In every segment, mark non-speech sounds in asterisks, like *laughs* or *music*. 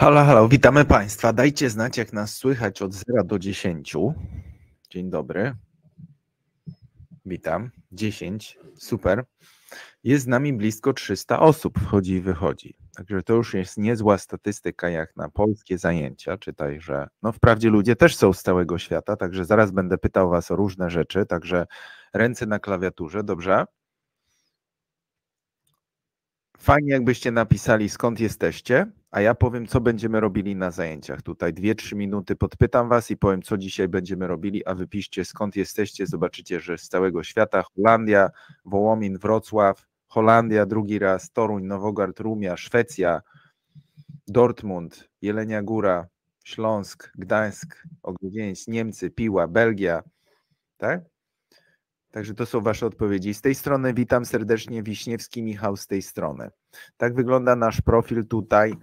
Halo, halo, witamy Państwa. Dajcie znać, jak nas słychać od 0 do 10. Dzień dobry. Witam. 10, super. Jest z nami blisko 300 osób, wchodzi i wychodzi. Także to już jest niezła statystyka jak na polskie zajęcia. Czytaj, że no wprawdzie ludzie też są z całego świata, także zaraz będę pytał Was o różne rzeczy. Także ręce na klawiaturze, dobrze? Fajnie, jakbyście napisali skąd jesteście a ja powiem, co będziemy robili na zajęciach tutaj. Dwie, trzy minuty podpytam Was i powiem, co dzisiaj będziemy robili, a wypiszcie skąd jesteście. Zobaczycie, że z całego świata Holandia, Wołomin, Wrocław, Holandia drugi raz, Toruń, Nowogard, Rumia, Szwecja, Dortmund, Jelenia Góra, Śląsk, Gdańsk, Ogrodzieniec, Niemcy, Piła, Belgia. Tak? Także to są Wasze odpowiedzi. Z tej strony witam serdecznie Wiśniewski Michał z tej strony. Tak wygląda nasz profil tutaj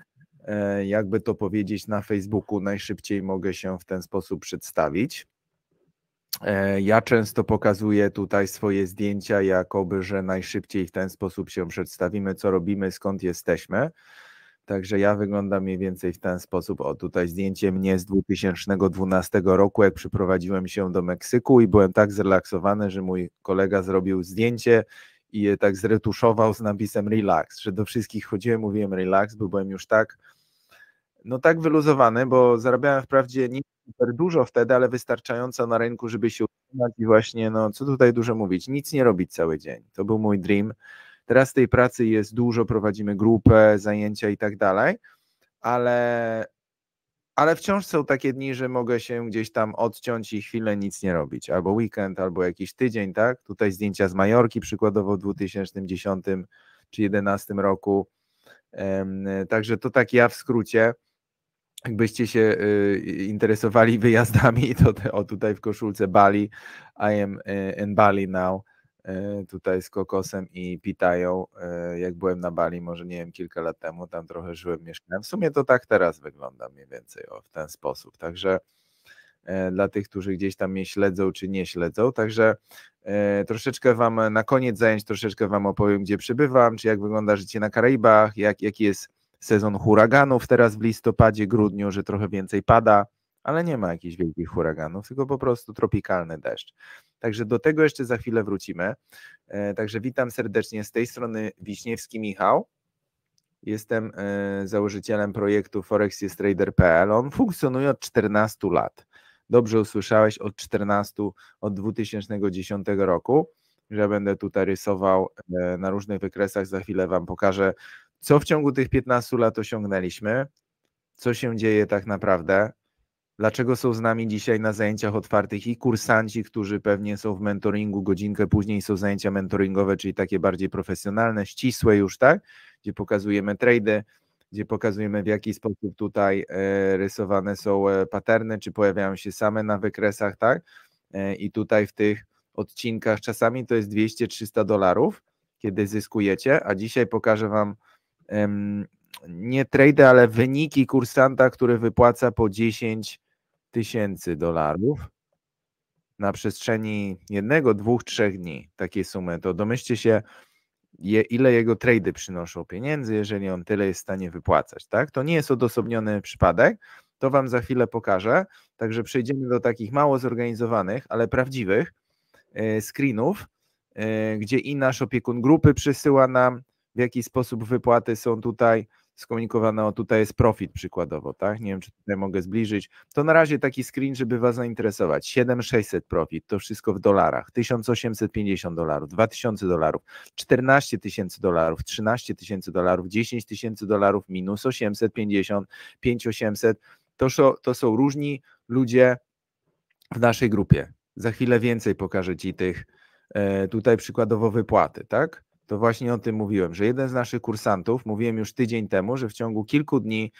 E, jakby to powiedzieć, na Facebooku najszybciej mogę się w ten sposób przedstawić. E, ja często pokazuję tutaj swoje zdjęcia, jakoby, że najszybciej w ten sposób się przedstawimy, co robimy, skąd jesteśmy. Także ja wyglądam mniej więcej w ten sposób. O, tutaj zdjęcie mnie z 2012 roku, jak przyprowadziłem się do Meksyku i byłem tak zrelaksowany, że mój kolega zrobił zdjęcie i je tak zretuszował z napisem relax, że do wszystkich chodziłem, mówiłem relax, bo byłem już tak no tak wyluzowany, bo zarabiałem wprawdzie nie super dużo wtedy, ale wystarczająco na rynku, żeby się utrzymać i właśnie, no co tutaj dużo mówić, nic nie robić cały dzień. To był mój dream. Teraz tej pracy jest dużo, prowadzimy grupę, zajęcia i tak dalej, ale, ale wciąż są takie dni, że mogę się gdzieś tam odciąć i chwilę nic nie robić, albo weekend, albo jakiś tydzień, tak? Tutaj zdjęcia z Majorki przykładowo w 2010 czy 2011 roku. Także to tak ja w skrócie. Jakbyście się y, interesowali *laughs* wyjazdami, to te, o tutaj w koszulce Bali, I am y, in Bali now, y, tutaj z kokosem i pitają. Jak byłem na Bali, może nie wiem, kilka lat temu, tam trochę żyłem, mieszkałem. W sumie to tak teraz wygląda mniej więcej o, w ten sposób. Także dla tych, którzy gdzieś tam mnie śledzą czy nie śledzą. Także troszeczkę Wam na koniec zajęć, troszeczkę Wam opowiem, gdzie przebywam, czy jak wygląda życie na Karaibach, jak, jaki jest sezon huraganów teraz w listopadzie, grudniu, że trochę więcej pada, ale nie ma jakichś wielkich huraganów, tylko po prostu tropikalny deszcz. Także do tego jeszcze za chwilę wrócimy. E, także witam serdecznie z tej strony Wiśniewski Michał. Jestem e, założycielem projektu forexiestrader.pl. On funkcjonuje od 14 lat. Dobrze usłyszałeś, od 14, od 2010 roku że będę tutaj rysował e, na różnych wykresach. Za chwilę Wam pokażę co w ciągu tych 15 lat osiągnęliśmy, co się dzieje tak naprawdę, dlaczego są z nami dzisiaj na zajęciach otwartych i kursanci, którzy pewnie są w mentoringu godzinkę później, są zajęcia mentoringowe, czyli takie bardziej profesjonalne, ścisłe już, tak, gdzie pokazujemy trady, gdzie pokazujemy w jaki sposób tutaj e, rysowane są e, paterny, czy pojawiają się same na wykresach, tak, e, i tutaj w tych odcinkach czasami to jest 200-300 dolarów, kiedy zyskujecie, a dzisiaj pokażę Wam nie trade, ale wyniki kursanta, który wypłaca po 10 tysięcy dolarów na przestrzeni jednego, dwóch, trzech dni takie sumy, to domyślcie się, je, ile jego trady przynoszą pieniędzy, jeżeli on tyle jest w stanie wypłacać. Tak? To nie jest odosobniony przypadek, to Wam za chwilę pokażę. Także przejdziemy do takich mało zorganizowanych, ale prawdziwych e, screenów, e, gdzie i nasz opiekun grupy przysyła nam w jaki sposób wypłaty są tutaj skomunikowane, o tutaj jest profit przykładowo, tak? Nie wiem, czy tutaj mogę zbliżyć. To na razie taki screen, żeby Was zainteresować. 7600 profit, to wszystko w dolarach. 1850 dolarów, 2000 dolarów, 14 tysięcy dolarów, 13 tysięcy dolarów, 10 tysięcy dolarów, minus 850, 5800. To, to są różni ludzie w naszej grupie. Za chwilę więcej pokażę Ci tych e, tutaj przykładowo wypłaty, tak? to właśnie o tym mówiłem, że jeden z naszych kursantów, mówiłem już tydzień temu, że w ciągu kilku dni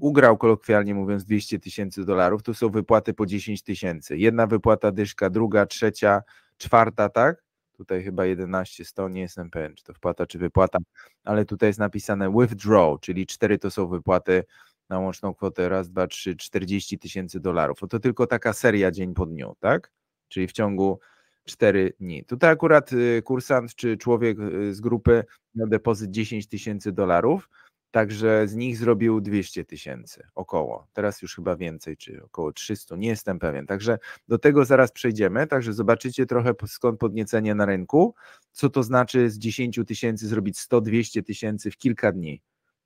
ugrał kolokwialnie mówiąc 200 tysięcy dolarów, tu są wypłaty po 10 tysięcy. Jedna wypłata dyszka, druga, trzecia, czwarta, tak? Tutaj chyba 11, 100, nie jestem pewien, czy to wpłata, czy wypłata, ale tutaj jest napisane withdraw, czyli cztery to są wypłaty na łączną kwotę raz, dwa, trzy, 40 tysięcy dolarów. To tylko taka seria dzień po dniu, tak? Czyli w ciągu 4 dni. Tutaj akurat y, kursant czy człowiek y, z grupy miał depozyt 10 tysięcy dolarów, także z nich zrobił 200 tysięcy około. Teraz już chyba więcej, czy około 300, nie jestem pewien. Także do tego zaraz przejdziemy, także zobaczycie trochę skąd podniecenie na rynku, co to znaczy z 10 tysięcy zrobić 100-200 tysięcy w kilka dni.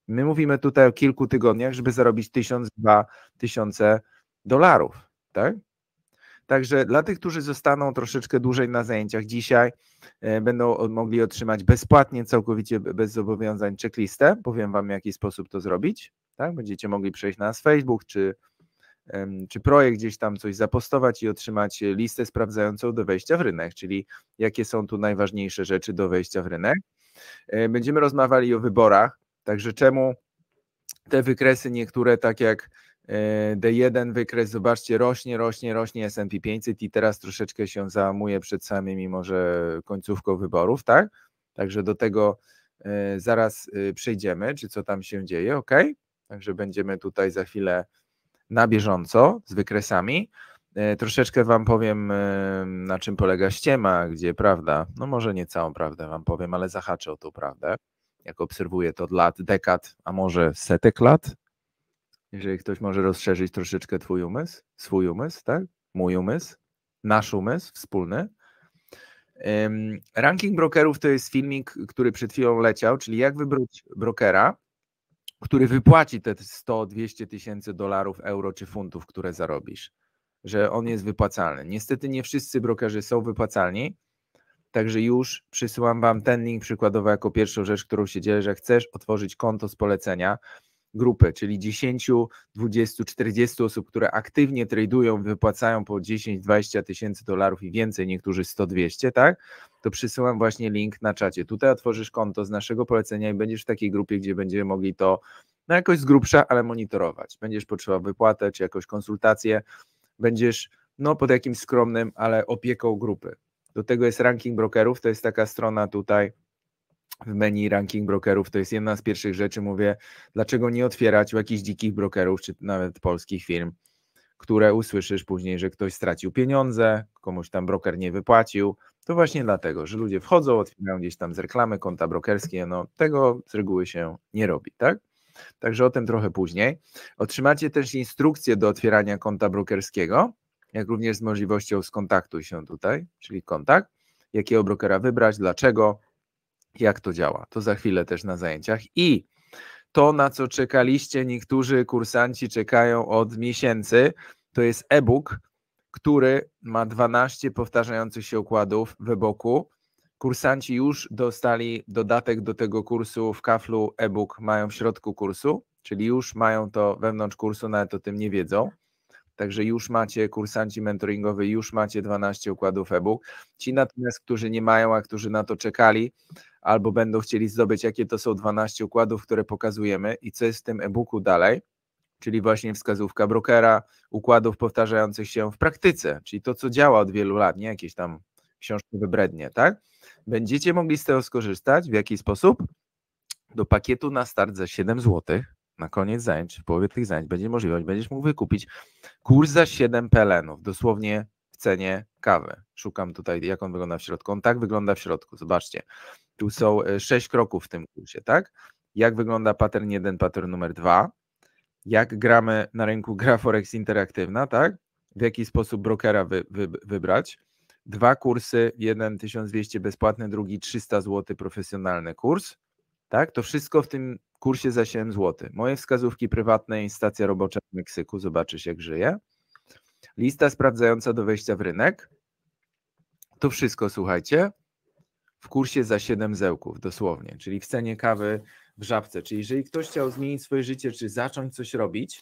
My mówimy tutaj o kilku tygodniach, żeby zarobić 1000-2000 dolarów, tak? Także dla tych, którzy zostaną troszeczkę dłużej na zajęciach dzisiaj, e, będą mogli otrzymać bezpłatnie, całkowicie bez zobowiązań checklistę. Powiem Wam, w jaki sposób to zrobić. Tak? Będziecie mogli przejść na nas Facebook czy, czy projekt, gdzieś tam coś zapostować i otrzymać listę sprawdzającą do wejścia w rynek, czyli jakie są tu najważniejsze rzeczy do wejścia w rynek. E, będziemy rozmawiali o wyborach, także czemu te wykresy niektóre, tak jak E, D1 wykres, zobaczcie, rośnie, rośnie, rośnie S&P 500 i teraz troszeczkę się załamuje przed samymi może końcówką wyborów, tak? Także do tego e, zaraz e, przejdziemy, czy co tam się dzieje, ok? Także będziemy tutaj za chwilę na bieżąco z wykresami. Troszeczkę Wam powiem, na czym polega ściema, gdzie prawda, no może nie całą prawdę Wam powiem, ale zahaczę o tą prawdę, jak obserwuję to od lat, dekad, a może setek lat, jeżeli ktoś może rozszerzyć troszeczkę twój umysł, swój umysł, tak? Mój umysł, nasz umysł wspólny. ranking brokerów to jest filmik, który przed chwilą leciał, czyli jak wybrać brokera, który wypłaci te 100-200 tysięcy dolarów, euro czy funtów, które zarobisz, że on jest wypłacalny. Niestety nie wszyscy brokerzy są wypłacalni, także już przysyłam Wam ten link przykładowo jako pierwszą rzecz, którą się dzieje, że chcesz otworzyć konto z polecenia, grupę, czyli 10, 20, 40 osób, które aktywnie tradują, wypłacają po 10-20 tysięcy dolarów i więcej, niektórzy 100-200, tak? To przysyłam właśnie link na czacie. Tutaj otworzysz konto z naszego polecenia i będziesz w takiej grupie, gdzie będziemy mogli to no jakoś z grubsza, ale monitorować. Będziesz potrzebował wypłatę czy jakąś konsultację, będziesz no pod jakimś skromnym, ale opieką grupy. Do tego jest ranking brokerów, to jest taka strona tutaj w menu ranking brokerów. To jest jedna z pierwszych rzeczy, mówię, dlaczego nie otwierać u jakichś dzikich brokerów, czy nawet polskich firm, które usłyszysz później, że ktoś stracił pieniądze, komuś tam broker nie wypłacił. To właśnie dlatego, że ludzie wchodzą, otwierają gdzieś tam z reklamy konta brokerskie, no tego z reguły się nie robi, tak? Także o tym trochę później. Otrzymacie też instrukcję do otwierania konta brokerskiego, jak również z możliwością skontaktuj się tutaj, czyli kontakt, jakiego brokera wybrać, dlaczego, jak to działa. To za chwilę też na zajęciach. I to, na co czekaliście, niektórzy kursanci czekają od miesięcy, to jest e-book, który ma 12 powtarzających się układów w e-booku. Kursanci już dostali dodatek do tego kursu w kaflu e-book, mają w środku kursu, czyli już mają to wewnątrz kursu, nawet o tym nie wiedzą. Także już macie kursanci mentoringowy, już macie 12 układów e-book. Ci natomiast, którzy nie mają, a którzy na to czekali, albo będą chcieli zdobyć, jakie to są 12 układów, które pokazujemy i co jest w tym e-booku dalej, czyli właśnie wskazówka brokera, układów powtarzających się w praktyce, czyli to, co działa od wielu lat, nie jakieś tam książki wybrednie, tak? Będziecie mogli z tego skorzystać. W jaki sposób? Do pakietu na start za 7 zł na koniec zajęć, w połowie tych zajęć będzie możliwość, będziesz mógł wykupić kurs za 7 PLN-ów, dosłownie w cenie kawy. Szukam tutaj, jak on wygląda w środku. On tak wygląda w środku, zobaczcie. Tu są e, sześć kroków w tym kursie, tak? Jak wygląda pattern 1, pattern numer 2, jak gramy na rynku *laughs* gra Forex interaktywna, tak? W jaki sposób brokera wy, wy, wybrać. Dwa kursy, jeden 1200 bezpłatny, drugi 300 zł profesjonalny kurs, tak? To wszystko w tym kursie za 7 zł. Moje wskazówki prywatne i stacja robocza w Meksyku, zobaczysz jak żyje lista sprawdzająca do wejścia w rynek. To wszystko, słuchajcie, w kursie za 7 zełków, dosłownie, czyli w cenie kawy w żabce. Czyli jeżeli ktoś chciał zmienić swoje życie, czy zacząć coś robić,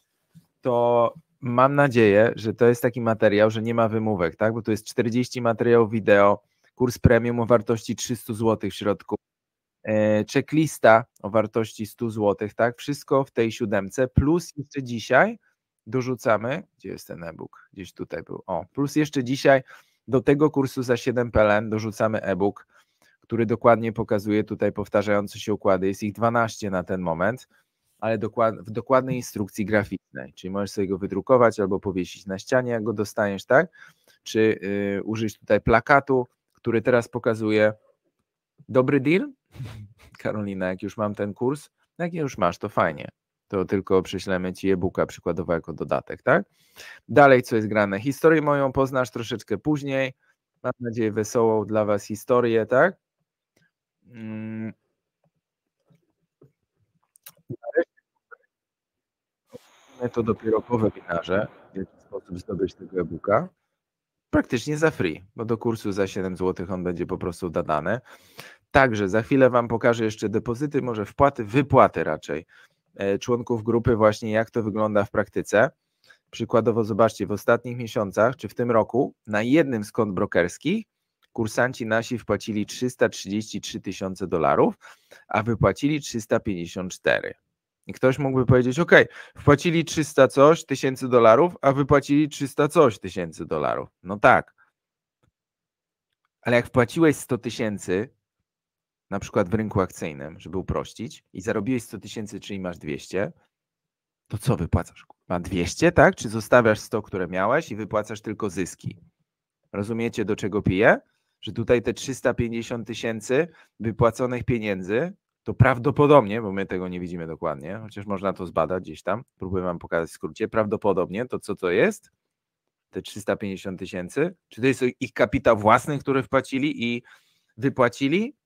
to mam nadzieję, że to jest taki materiał, że nie ma wymówek, tak? Bo tu jest 40 materiałów wideo, kurs premium o wartości 300 zł w środku, e, checklista o wartości 100 zł, tak? Wszystko w tej siódemce, plus jeszcze dzisiaj dorzucamy, gdzie jest ten e-book, gdzieś tutaj był, o, plus jeszcze dzisiaj do tego kursu za 7 PLN dorzucamy e-book, który dokładnie pokazuje tutaj powtarzające się układy, jest ich 12 na ten moment, ale dokład, w dokładnej instrukcji graficznej, czyli możesz sobie go wydrukować albo powiesić na ścianie, jak go dostaniesz, tak? Czy yy, użyć tutaj plakatu, który teraz pokazuje dobry deal? *laughs* Karolina, jak już mam ten kurs, jak już masz, to fajnie to tylko prześlemy Ci e-booka przykładowo jako dodatek, tak? Dalej, co jest grane? Historię moją poznasz troszeczkę później. Mam nadzieję wesołą dla Was historię, tak? Mm. to dopiero po webinarze, w jaki sposób zdobyć tego e-booka. Praktycznie za free, bo do kursu za 7 zł on będzie po prostu dodany. Także za chwilę Wam pokażę jeszcze depozyty, może wpłaty, wypłaty raczej E, członków grupy właśnie jak to wygląda w praktyce. Przykładowo zobaczcie, w ostatnich miesiącach czy w tym roku na jednym z kont brokerskich kursanci nasi wpłacili 333 tysiące dolarów, a wypłacili 354. I ktoś mógłby powiedzieć, ok, wpłacili 300 coś tysięcy dolarów, a wypłacili 300 coś tysięcy dolarów. No tak. Ale jak wpłaciłeś 100 tysięcy, na przykład w rynku akcyjnym, żeby uprościć, i zarobiłeś 100 tysięcy, czyli masz 200, to co wypłacasz? Ma 200, tak? Czy zostawiasz 100, które miałeś i wypłacasz tylko zyski? Rozumiecie, do czego piję? Że tutaj te 350 tysięcy wypłaconych pieniędzy, to prawdopodobnie, bo my tego nie widzimy dokładnie, chociaż można to zbadać gdzieś tam, próbuję Wam pokazać w skrócie, prawdopodobnie to co to jest? Te 350 tysięcy? Czy to jest ich kapitał własny, który wpłacili i wypłacili?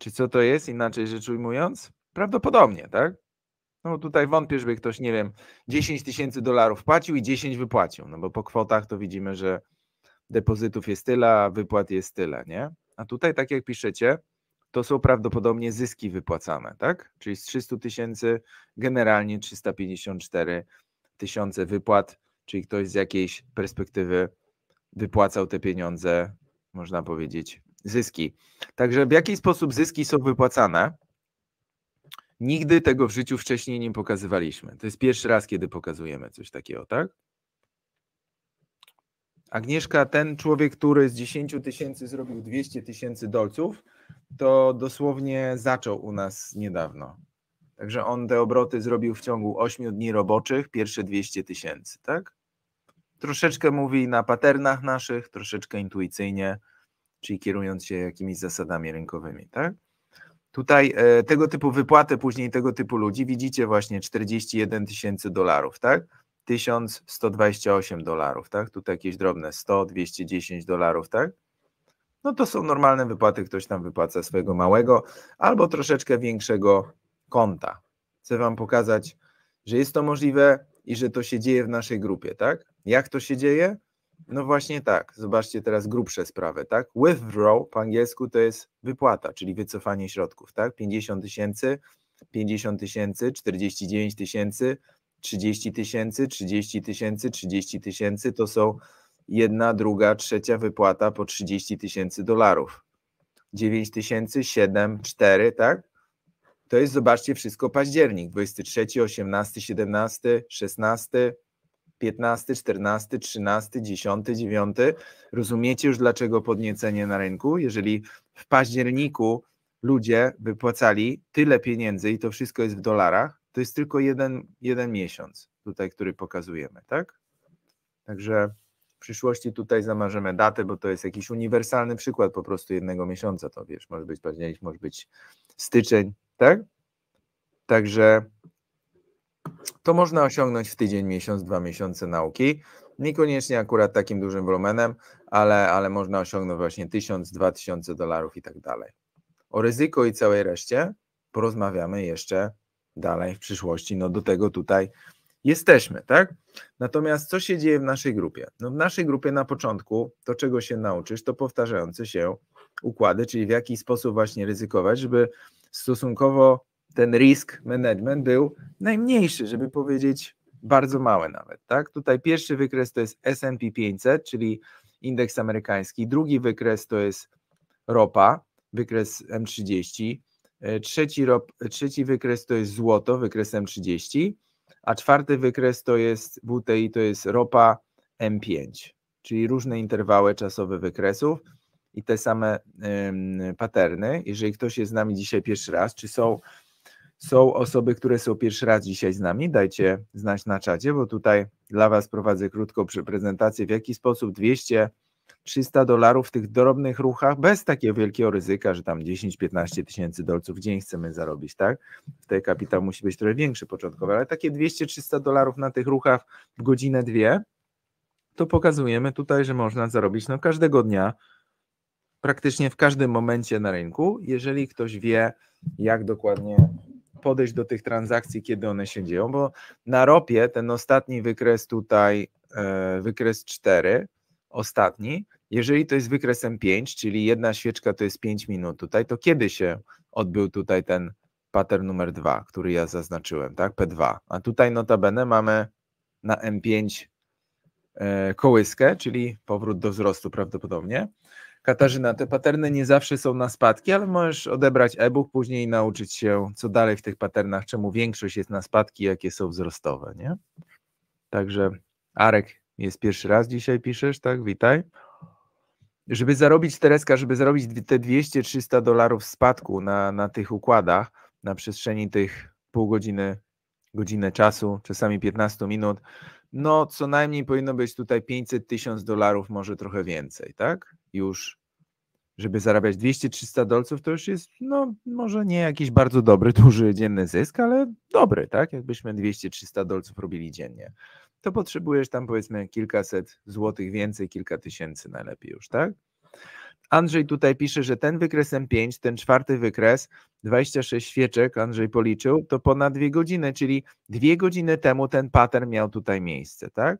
Czy co to jest, inaczej rzecz ujmując? Prawdopodobnie, tak? No tutaj wątpię, żeby ktoś, nie wiem, 10 tysięcy dolarów płacił i 10 wypłacił, no bo po kwotach to widzimy, że depozytów jest tyle, a wypłat jest tyle, nie? A tutaj, tak jak piszecie, to są prawdopodobnie zyski wypłacane, tak? Czyli z 300 tysięcy generalnie 354 tysiące wypłat, czyli ktoś z jakiejś perspektywy wypłacał te pieniądze, można powiedzieć, zyski. Także w jaki sposób zyski są wypłacane? Nigdy tego w życiu wcześniej nie pokazywaliśmy. To jest pierwszy raz, kiedy pokazujemy coś takiego, tak? Agnieszka, ten człowiek, który z 10 tysięcy zrobił 200 tysięcy dolców, to dosłownie zaczął u nas niedawno. Także on te obroty zrobił w ciągu 8 dni roboczych, pierwsze 200 tysięcy, tak? Troszeczkę mówi na paternach naszych, troszeczkę intuicyjnie, czyli kierując się jakimiś zasadami rynkowymi, tak? Tutaj e, tego typu wypłaty później tego typu ludzi widzicie właśnie 41 tysięcy dolarów, tak? 1128 dolarów, tak? Tutaj jakieś drobne 100, 210 dolarów, tak? No to są normalne wypłaty, ktoś tam wypłaca swojego małego albo troszeczkę większego konta. Chcę wam pokazać, że jest to możliwe i że to się dzieje w naszej grupie, tak? Jak to się dzieje? No właśnie tak. Zobaczcie teraz grubsze sprawy, tak? Withdraw po angielsku to jest wypłata, czyli wycofanie środków, tak? 50 tysięcy, 50 tysięcy, 49 tysięcy, 30 tysięcy, 30 tysięcy, 30 tysięcy to są jedna, druga, trzecia wypłata po 30 tysięcy dolarów. 9 tysięcy, 7, 4, tak? To jest, zobaczcie, wszystko październik, 23, 18, 17, 16, 15, 14, 13, 10, 9. Rozumiecie już, dlaczego podniecenie na rynku? Jeżeli w październiku ludzie wypłacali tyle pieniędzy i to wszystko jest w dolarach, to jest tylko jeden, jeden miesiąc tutaj, który pokazujemy, tak? Także w przyszłości tutaj zamarzymy datę, bo to jest jakiś uniwersalny przykład po prostu jednego miesiąca, to wiesz, może być październik, może być styczeń, tak? Także to można osiągnąć w tydzień, miesiąc, dwa miesiące nauki. Niekoniecznie akurat takim dużym wolumenem, ale, ale można osiągnąć właśnie 1000, 2000 dolarów i tak dalej. O ryzyko i całej reszcie porozmawiamy jeszcze dalej w przyszłości. No do tego tutaj jesteśmy, tak? Natomiast co się dzieje w naszej grupie? No w naszej grupie na początku to, czego się nauczysz, to powtarzające się układy, czyli w jaki sposób właśnie ryzykować, żeby stosunkowo ten risk management był najmniejszy, żeby powiedzieć bardzo mały nawet. Tak? Tutaj pierwszy wykres to jest SP 500, czyli indeks amerykański, drugi wykres to jest ropa, wykres M30, e, trzeci, rop, trzeci wykres to jest złoto, wykres M30, a czwarty wykres to jest WTI, to jest ropa M5, czyli różne interwały czasowe wykresów i te same y, paterny. Jeżeli ktoś jest z nami dzisiaj pierwszy raz, czy są są osoby, które są pierwszy raz dzisiaj z nami. Dajcie znać na czacie, bo tutaj dla Was prowadzę krótką prezentację, w jaki sposób 200 300 dolarów w tych drobnych ruchach, bez takiego wielkiego ryzyka, że tam 10-15 tysięcy dolców w dzień chcemy zarobić, tak? Wtedy kapitał musi być trochę większy początkowo, ale takie 200-300 dolarów na tych ruchach w godzinę, dwie, to pokazujemy tutaj, że można zarobić no, każdego dnia, praktycznie w każdym momencie na rynku, jeżeli ktoś wie, jak dokładnie podejść do tych transakcji, kiedy one się dzieją, bo na ropie ten ostatni wykres tutaj, e, wykres 4, ostatni, jeżeli to jest wykresem 5, czyli jedna świeczka to jest 5 minut tutaj, to kiedy się odbył tutaj ten pattern numer 2, który ja zaznaczyłem, tak? P2. A tutaj notabene mamy na M5 e, kołyskę, czyli powrót do wzrostu prawdopodobnie. Katarzyna, te paterny nie zawsze są na spadki, ale możesz odebrać e-book, później nauczyć się, co dalej w tych paternach, czemu większość jest na spadki, jakie są wzrostowe, nie? Także Arek jest pierwszy raz dzisiaj, piszesz, tak? Witaj. Żeby zarobić, Tereska, żeby zarobić te 200-300 dolarów spadku na, na tych układach, na przestrzeni tych pół godziny, godzinę czasu, czasami 15 minut, no co najmniej powinno być tutaj 500-1000 dolarów, może trochę więcej, tak? już, żeby zarabiać 200-300 dolców, to już jest, no może nie jakiś bardzo dobry, *laughs* duży dzienny zysk, ale dobry, tak? Jakbyśmy 200-300 dolców robili dziennie, to potrzebujesz tam powiedzmy kilkaset złotych więcej, kilka tysięcy najlepiej już, tak? Andrzej tutaj pisze, że ten wykres M5, ten czwarty wykres, 26 świeczek, Andrzej policzył, to ponad dwie godziny, czyli dwie godziny temu ten pattern miał tutaj miejsce, tak?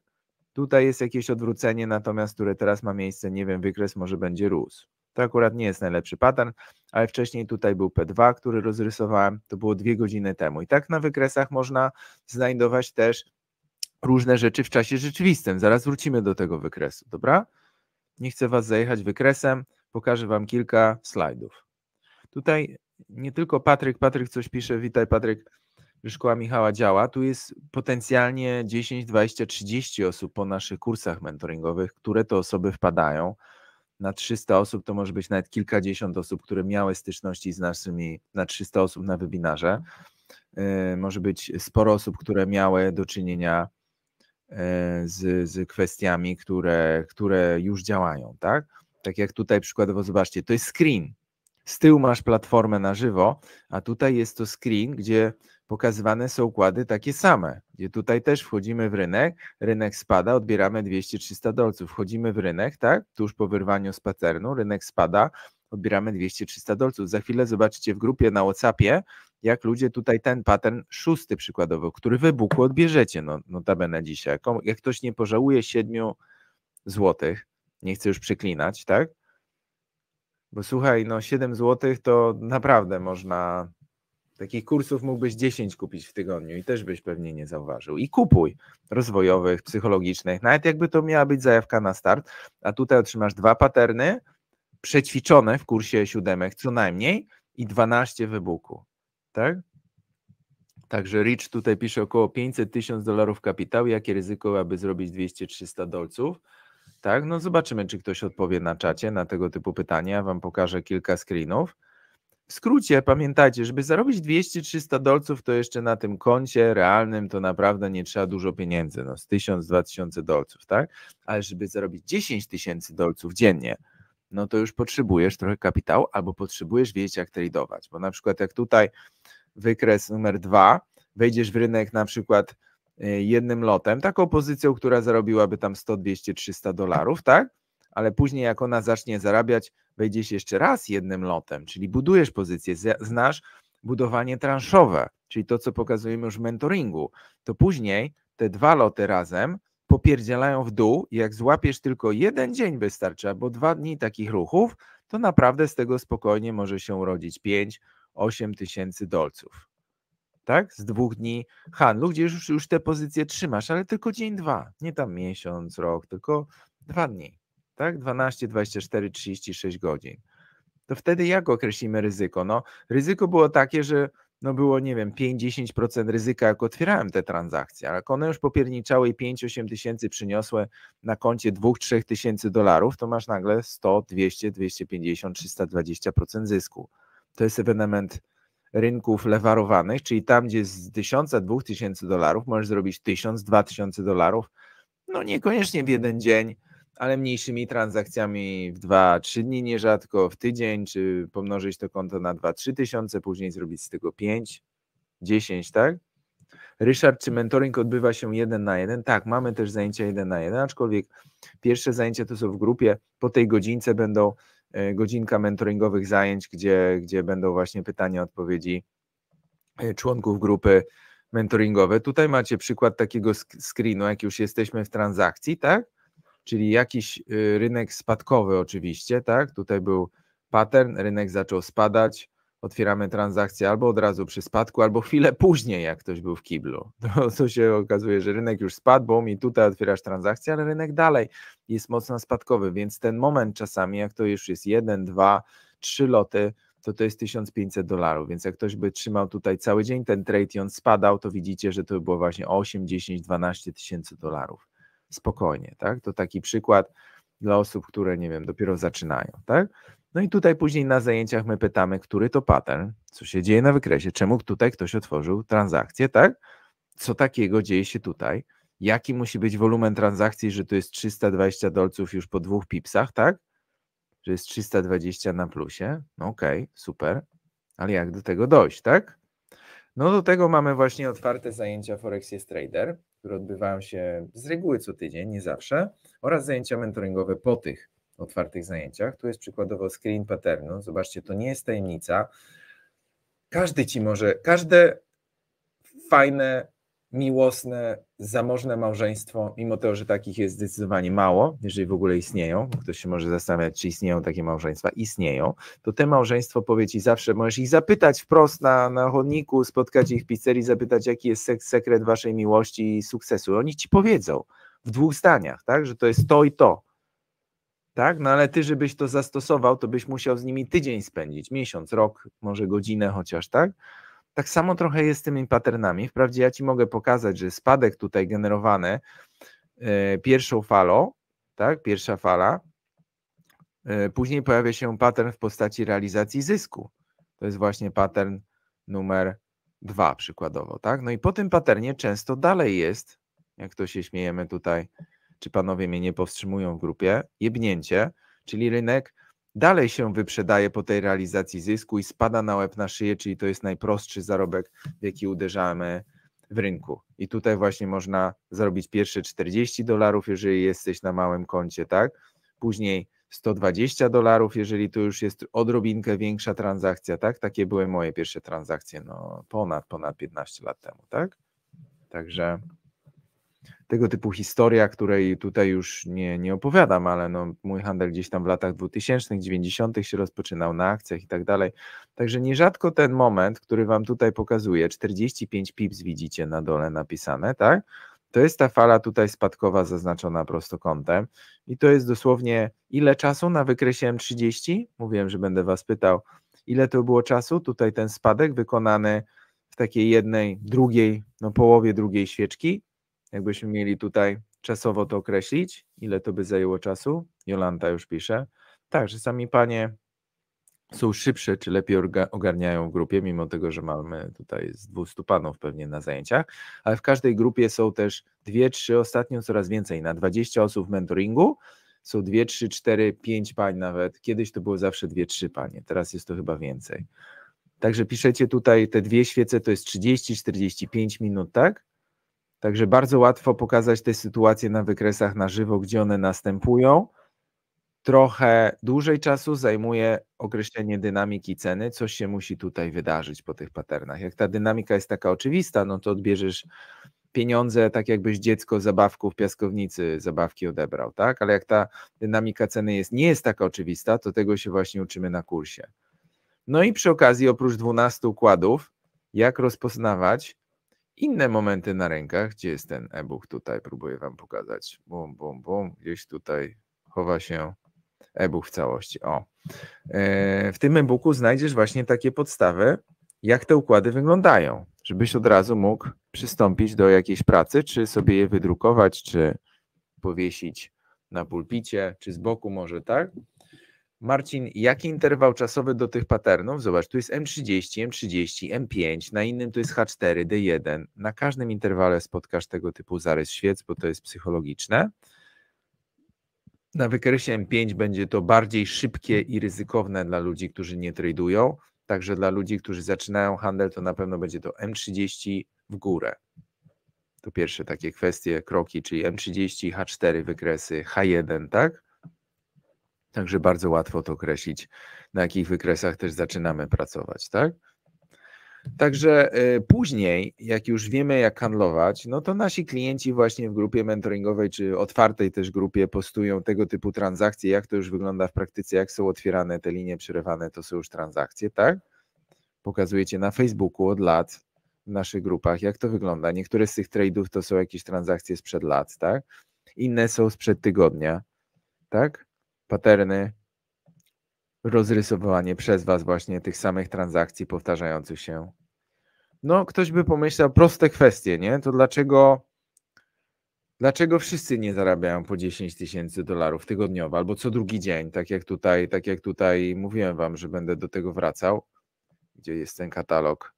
Tutaj jest jakieś odwrócenie, natomiast które teraz ma miejsce, nie wiem, wykres może będzie rósł. To akurat nie jest najlepszy pattern, ale wcześniej tutaj był P2, który rozrysowałem, to było dwie godziny temu. I tak na wykresach można znajdować też różne rzeczy w czasie rzeczywistym. Zaraz wrócimy do tego wykresu, dobra? Nie chcę Was zajechać wykresem, pokażę Wam kilka slajdów. Tutaj nie tylko Patryk, Patryk coś pisze, witaj Patryk, że Szkoła Michała działa. Tu jest potencjalnie 10, 20, 30 osób po naszych kursach mentoringowych, które to osoby wpadają. Na 300 osób to może być nawet kilkadziesiąt osób, które miały styczności z naszymi, na 300 osób na webinarze. E, może być sporo osób, które miały do czynienia e, z, z kwestiami, które, które już działają, tak? Tak jak tutaj przykładowo, zobaczcie, to jest screen z tyłu masz platformę na żywo, a tutaj jest to screen, gdzie pokazywane są układy takie same, gdzie tutaj też wchodzimy w rynek, rynek spada, odbieramy 200-300 dolców, wchodzimy w rynek, tak, tuż po wyrwaniu z rynek spada, odbieramy 200-300 dolców. Za chwilę zobaczycie w grupie na WhatsAppie, jak ludzie tutaj ten pattern szósty przykładowo, który wybuchł, Buku odbierzecie, no, notabene dzisiaj. Jak ktoś nie pożałuje 7 złotych, nie chce już przeklinać, tak, bo słuchaj, no 7 zł to naprawdę można. Takich kursów mógłbyś 10 kupić w tygodniu i też byś pewnie nie zauważył. I kupuj rozwojowych, psychologicznych, nawet jakby to miała być zajawka na start, a tutaj otrzymasz dwa paterny przećwiczone w kursie siódemek co najmniej i 12 wybuchu, Tak? Także Rich tutaj pisze około 500 tysięcy dolarów kapitału. Jakie ryzyko, aby zrobić 200-300 dolców? Tak, no zobaczymy, czy ktoś odpowie na czacie na tego typu pytania. Ja wam pokażę kilka screenów. W skrócie pamiętajcie, żeby zarobić 200-300 dolców, to jeszcze na tym koncie realnym to naprawdę nie trzeba dużo pieniędzy, no z 1000-2000 dolców, tak? Ale żeby zarobić 10 tysięcy dolców dziennie, no to już potrzebujesz trochę kapitału albo potrzebujesz wiedzieć jak tradować, bo na przykład jak tutaj wykres numer dwa, wejdziesz w rynek na przykład Y, jednym lotem, taką pozycją, która zarobiłaby tam 100, 200, 300 dolarów, tak? Ale później jak ona zacznie zarabiać, wejdziesz jeszcze raz jednym lotem, czyli budujesz pozycję, znasz budowanie transzowe, czyli to, co pokazujemy już w mentoringu, to później te dwa loty razem popierdzielają w dół jak złapiesz tylko jeden dzień wystarczy, albo dwa dni takich ruchów, to naprawdę z tego spokojnie może się urodzić 5-8 tysięcy dolców tak? Z dwóch dni handlu, gdzie już, już te pozycje trzymasz, ale tylko dzień, dwa, nie tam miesiąc, rok, tylko dwa dni, tak? 12, 24, 36 godzin. To wtedy jak określimy ryzyko? No, ryzyko było takie, że no było, nie wiem, 5-10% ryzyka, jak otwierałem te transakcje, ale jak one już popierniczały i 5-8 tysięcy przyniosły na koncie 2-3 tysięcy dolarów, to masz nagle 100, 200, 250, 320% zysku. To jest ewenement rynków lewarowanych, czyli tam, gdzie z 1000, 2000 dolarów możesz zrobić 1000, 2000 dolarów, no niekoniecznie w jeden dzień, ale mniejszymi transakcjami w 2-3 dni nierzadko, w tydzień, czy pomnożyć to konto na 2-3 tysiące, później zrobić z tego 5, 10, tak? Ryszard, czy mentoring odbywa się jeden na jeden? Tak, mamy też zajęcia jeden na jeden, aczkolwiek pierwsze zajęcia to są w grupie, po tej godzince będą E, godzinka mentoringowych zajęć, gdzie, gdzie będą właśnie pytania, odpowiedzi e, członków grupy mentoringowe. Tutaj macie przykład takiego screenu, jak już jesteśmy w transakcji, tak? Czyli jakiś e, rynek spadkowy oczywiście, tak? Tutaj był pattern, rynek zaczął spadać, otwieramy transakcję albo od razu przy spadku, albo chwilę *laughs* później, jak ktoś był w kiblu. To, *laughs* no, to się okazuje, że rynek już spadł, bo mi tutaj otwierasz transakcję, ale rynek dalej jest mocno spadkowy, więc ten moment czasami, jak to już jest jeden, dwa, trzy loty, to to jest 1500 dolarów, więc jak ktoś by trzymał tutaj cały dzień ten trade i on spadał, to widzicie, że to by było właśnie 8, 10, 12 tysięcy dolarów. Spokojnie, tak? To taki przykład dla osób, które, nie wiem, dopiero zaczynają, tak? No i tutaj później na zajęciach my pytamy, który to pattern, co się dzieje na wykresie, czemu tutaj ktoś otworzył transakcję, tak? Co takiego dzieje się tutaj? Jaki musi być wolumen transakcji, że to jest 320 dolców już po dwóch pipsach, tak? Że jest 320 na plusie. No okej, okay, super. Ale jak do tego dojść, tak? No do tego mamy właśnie otwarte zajęcia Forex jest Trader które odbywają się z reguły co tydzień, nie zawsze, oraz zajęcia mentoringowe po tych otwartych zajęciach. Tu jest przykładowo screen patternu. Zobaczcie, to nie jest tajemnica. Każdy ci może, każde fajne, miłosne zamożne małżeństwo, mimo tego, że takich jest zdecydowanie mało, jeżeli w ogóle istnieją, ktoś się może zastanawiać, czy istnieją takie małżeństwa, istnieją, to te małżeństwo, powie ci zawsze, możesz ich zapytać wprost na, na chodniku, spotkać ich w pizzerii, zapytać, jaki jest sek sekret waszej miłości i sukcesu. Oni ci powiedzą w dwóch zdaniach, tak, że to jest to i to. Tak? No ale ty, żebyś to zastosował, to byś musiał z nimi tydzień spędzić, miesiąc, rok, może godzinę chociaż, tak? Tak samo trochę jest z tymi patternami. Wprawdzie ja ci mogę pokazać, że spadek tutaj generowany e, pierwszą falą, tak, pierwsza fala, e, później pojawia się pattern w postaci realizacji zysku. To jest właśnie pattern numer dwa przykładowo, tak? No i po tym patternie często dalej jest, jak to się śmiejemy tutaj, czy panowie mnie nie powstrzymują w grupie, jebnięcie, czyli rynek dalej się wyprzedaje po tej realizacji zysku i spada na łeb na szyję, czyli to jest najprostszy zarobek, w jaki uderzamy w rynku. I tutaj właśnie można zarobić pierwsze 40 dolarów, jeżeli jesteś na małym koncie, tak? Później 120 dolarów, jeżeli to już jest odrobinkę większa transakcja, tak? Takie były moje pierwsze transakcje, no ponad, ponad 15 lat temu, tak? Także tego typu historia, której tutaj już nie, nie opowiadam, ale no, mój handel gdzieś tam w latach 2000, 90. się rozpoczynał na akcjach i tak dalej. Także nierzadko ten moment, który Wam tutaj pokazuję, 45 pips widzicie na dole napisane, tak? To jest ta fala tutaj spadkowa zaznaczona prostokątem i to jest dosłownie ile czasu na wykresie M30? Mówiłem, że będę Was pytał, ile to było czasu? Tutaj ten spadek wykonany w takiej jednej, drugiej, no połowie drugiej świeczki, Jakbyśmy mieli tutaj czasowo to określić, ile to by zajęło czasu? Jolanta już pisze. Tak, że sami panie są szybsze, czy lepiej ogarniają w grupie, mimo tego, że mamy tutaj z 200 panów pewnie na zajęciach, ale w każdej grupie są też dwie, trzy, ostatnio coraz więcej, na 20 osób w mentoringu są dwie, trzy, cztery, pięć pań nawet, kiedyś to było zawsze dwie, trzy panie, teraz jest to chyba więcej. Także piszecie tutaj te dwie świece, to jest 30-45 minut, tak? Także bardzo łatwo pokazać te sytuacje na wykresach na żywo, gdzie one następują. Trochę dłużej czasu zajmuje określenie dynamiki ceny, co się musi tutaj wydarzyć po tych paternach. Jak ta dynamika jest taka oczywista, no to odbierzesz pieniądze, tak jakbyś dziecko zabawków piaskownicy zabawki odebrał, tak? Ale jak ta dynamika ceny jest, nie jest taka oczywista, to tego się właśnie uczymy na kursie. No i przy okazji, oprócz 12 układów, jak rozpoznawać inne momenty na rękach, gdzie jest ten e-book tutaj, próbuję Wam pokazać. Bum, bum, bum, gdzieś tutaj chowa się e-book w całości. O. E, w tym e-booku znajdziesz właśnie takie podstawy, jak te układy wyglądają, żebyś od razu mógł przystąpić do jakiejś pracy, czy sobie je wydrukować, czy powiesić na pulpicie, czy z boku może, tak? Marcin, jaki interwał czasowy do tych patternów? Zobacz, tu jest M30, M30, M5, na innym tu jest H4, D1. Na każdym interwale spotkasz tego typu zarys świec, bo to jest psychologiczne. Na wykresie M5 będzie to bardziej szybkie i ryzykowne dla ludzi, którzy nie tradują. Także dla ludzi, którzy zaczynają handel, to na pewno będzie to M30 w górę. To pierwsze takie kwestie, kroki, czyli M30, H4 wykresy, H1, tak? Także bardzo łatwo to określić, na jakich wykresach też zaczynamy pracować, tak? Także y, później, jak już wiemy, jak handlować, no to nasi klienci właśnie w grupie mentoringowej czy otwartej też grupie postują tego typu transakcje, jak to już wygląda w praktyce, jak są otwierane te linie przerywane, to są już transakcje, tak? Pokazujecie na Facebooku od lat w naszych grupach, jak to wygląda. Niektóre z tych trade'ów to są jakieś transakcje sprzed lat, tak? Inne są sprzed tygodnia, tak? paterny, rozrysowywanie przez Was właśnie tych samych transakcji powtarzających się. No, ktoś by pomyślał, proste kwestie, nie? To dlaczego, dlaczego wszyscy nie zarabiają po 10 tysięcy dolarów tygodniowo albo co drugi dzień, tak jak tutaj, tak jak tutaj mówiłem Wam, że będę do tego wracał, gdzie jest ten katalog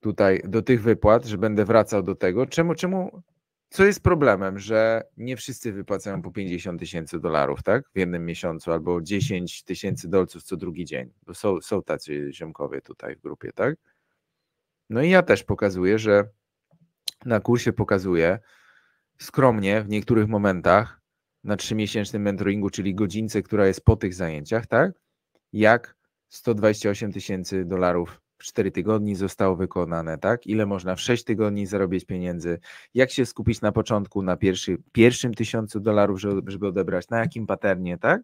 tutaj do tych wypłat, że będę wracał do tego. Czemu, czemu co jest problemem, że nie wszyscy wypłacają po 50 tysięcy dolarów, tak? W jednym miesiącu albo 10 tysięcy dolców co drugi dzień. Bo są, są tacy ziomkowie tutaj w grupie, tak? No i ja też pokazuję, że na kursie pokazuję skromnie w niektórych momentach na miesięcznym mentoringu, czyli godzince, która jest po tych zajęciach, tak? Jak 128 tysięcy dolarów 4 tygodni zostało wykonane, tak? Ile można w 6 tygodni zarobić pieniędzy? Jak się skupić na początku na pierwszy, pierwszym tysiącu dolarów, żeby odebrać? Na jakim paternie, tak?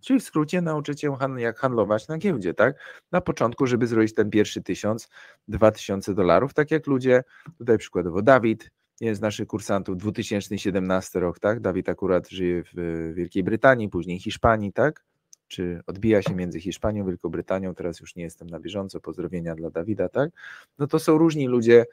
Czyli w skrócie nauczyć się jak handlować na giełdzie, tak? Na początku, żeby zrobić ten pierwszy tysiąc, dwa tysiące dolarów, tak jak ludzie, tutaj przykładowo Dawid, jeden z naszych kursantów, 2017 rok, tak? Dawid akurat żyje w Wielkiej Brytanii, później Hiszpanii, tak? czy odbija się między Hiszpanią, Wielką Brytanią, teraz już nie jestem na bieżąco, pozdrowienia dla Dawida, tak? No to są różni ludzie,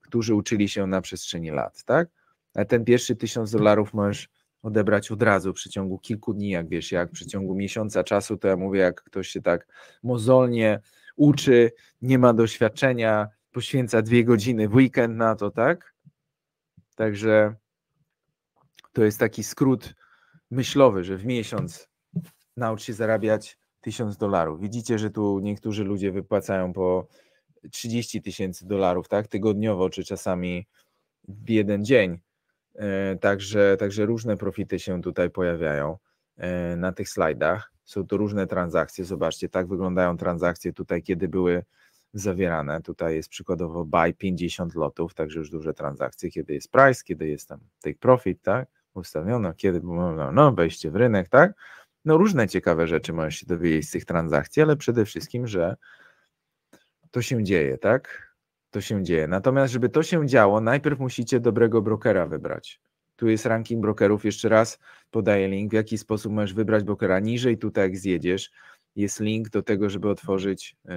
którzy uczyli się na przestrzeni lat, tak? Ale ten pierwszy tysiąc dolarów możesz odebrać od razu w przeciągu kilku dni, jak wiesz, jak w przeciągu miesiąca czasu, to ja mówię, jak ktoś się tak mozolnie uczy, nie ma doświadczenia, poświęca dwie godziny w weekend na to, tak? Także to jest taki skrót myślowy, że w miesiąc naucz się zarabiać 1000 dolarów. Widzicie, że tu niektórzy ludzie wypłacają po 30 tysięcy dolarów, tak, tygodniowo, czy czasami w jeden dzień. E, także, także różne profity się tutaj pojawiają e, na tych slajdach. Są to różne transakcje. Zobaczcie, tak wyglądają transakcje tutaj, kiedy były zawierane. Tutaj jest przykładowo buy 50 lotów, także już duże transakcje, kiedy jest price, kiedy jest tam take profit, tak? Ustawiono, kiedy no, no wejście w rynek, tak? no różne ciekawe rzeczy możesz się dowiedzieć z tych transakcji, ale przede wszystkim, że to się dzieje, tak? To się dzieje. Natomiast, żeby to się działo, najpierw musicie dobrego brokera wybrać. Tu jest ranking brokerów. Jeszcze raz podaję link, w jaki sposób możesz wybrać brokera. Niżej tutaj, jak zjedziesz, jest link do tego, żeby otworzyć y,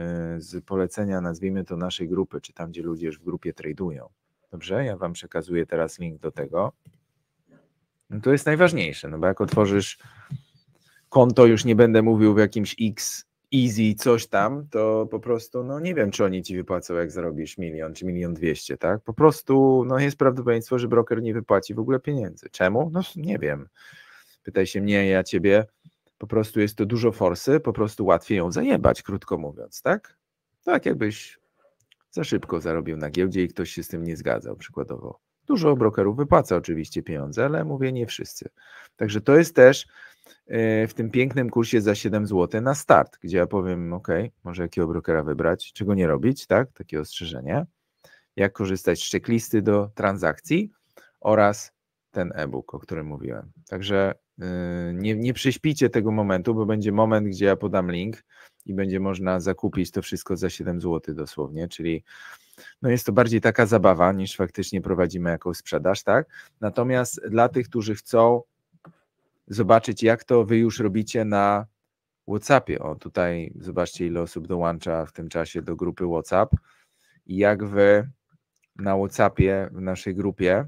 z polecenia, nazwijmy to naszej grupy, czy tam, gdzie ludzie już w grupie tradują. Dobrze, ja Wam przekazuję teraz link do tego. No to jest najważniejsze, no bo jak otworzysz konto, już nie będę mówił w jakimś X, Easy, coś tam, to po prostu, no nie wiem, czy oni ci wypłacą, jak zarobisz milion czy milion dwieście, tak? Po prostu, no jest prawdopodobieństwo, że broker nie wypłaci w ogóle pieniędzy. Czemu? No nie wiem. Pytaj się mnie, ja ciebie. Po prostu jest to dużo forsy, po prostu łatwiej ją zaniebać, krótko mówiąc, tak? Tak jakbyś za szybko zarobił na giełdzie i ktoś się z tym nie zgadzał, przykładowo. Dużo brokerów wypłaca oczywiście pieniądze, ale mówię nie wszyscy. Także to jest też E, w tym pięknym kursie za 7 zł na start, gdzie ja powiem, ok, może jakiego brokera wybrać, czego nie robić, tak? Takie ostrzeżenie. Jak korzystać z checklisty do transakcji oraz ten e-book, o którym mówiłem. Także y, nie, nie prześpicie tego momentu, bo będzie moment, gdzie ja podam link i będzie można zakupić to wszystko za 7 zł dosłownie, czyli no jest to bardziej taka zabawa niż faktycznie prowadzimy jakąś sprzedaż, tak? Natomiast dla tych, którzy chcą zobaczyć, jak to wy już robicie na WhatsAppie. O, tutaj zobaczcie, ile osób dołącza w tym czasie do grupy WhatsApp i jak wy na WhatsAppie, w naszej grupie,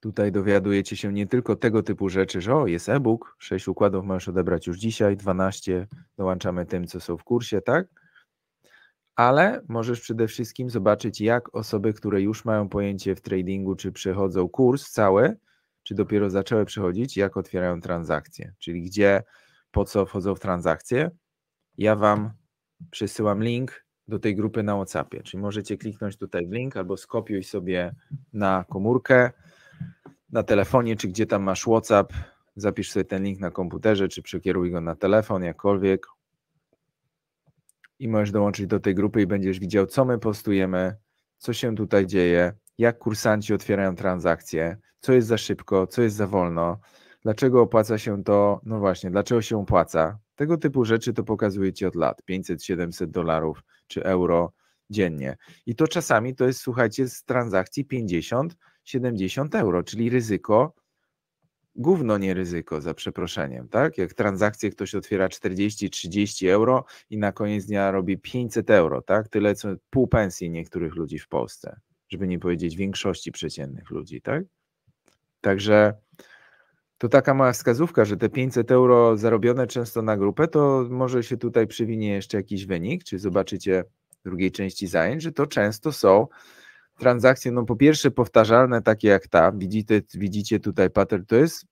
Tutaj dowiadujecie się nie tylko tego typu rzeczy, że o, jest e-book, 6 układów możesz odebrać już dzisiaj, 12 dołączamy tym, co są w kursie, tak? Ale możesz przede wszystkim zobaczyć, jak osoby, które już mają pojęcie w tradingu, czy przechodzą kurs cały, czy dopiero zaczęły przychodzić, jak otwierają transakcje, czyli gdzie, po co wchodzą w transakcje. Ja Wam przesyłam link do tej grupy na WhatsAppie, czyli możecie kliknąć tutaj w link albo skopiuj sobie na komórkę, na telefonie, czy gdzie tam masz WhatsApp, zapisz sobie ten link na komputerze, czy przekieruj go na telefon, jakkolwiek. I możesz dołączyć do tej grupy i będziesz widział, co my postujemy, co się tutaj dzieje, jak kursanci otwierają transakcje, co jest za szybko, co jest za wolno, dlaczego opłaca się to, no właśnie, dlaczego się opłaca. Tego typu rzeczy to pokazuje Ci od lat, 500-700 dolarów czy euro dziennie. I to czasami to jest, słuchajcie, z transakcji 50-70 euro, czyli ryzyko, gówno nie ryzyko, za przeproszeniem, tak? Jak transakcję ktoś otwiera 40-30 euro i na koniec dnia robi 500 euro, tak? Tyle co pół pensji niektórych ludzi w Polsce żeby nie powiedzieć większości przeciętnych ludzi, tak? Także to taka mała wskazówka, że te 500 euro zarobione często na grupę, to może się tutaj przywinie jeszcze jakiś wynik, czy zobaczycie w drugiej części zajęć, że to często są transakcje, no po pierwsze powtarzalne, takie jak ta, widzicie, widzicie tutaj pattern, to jest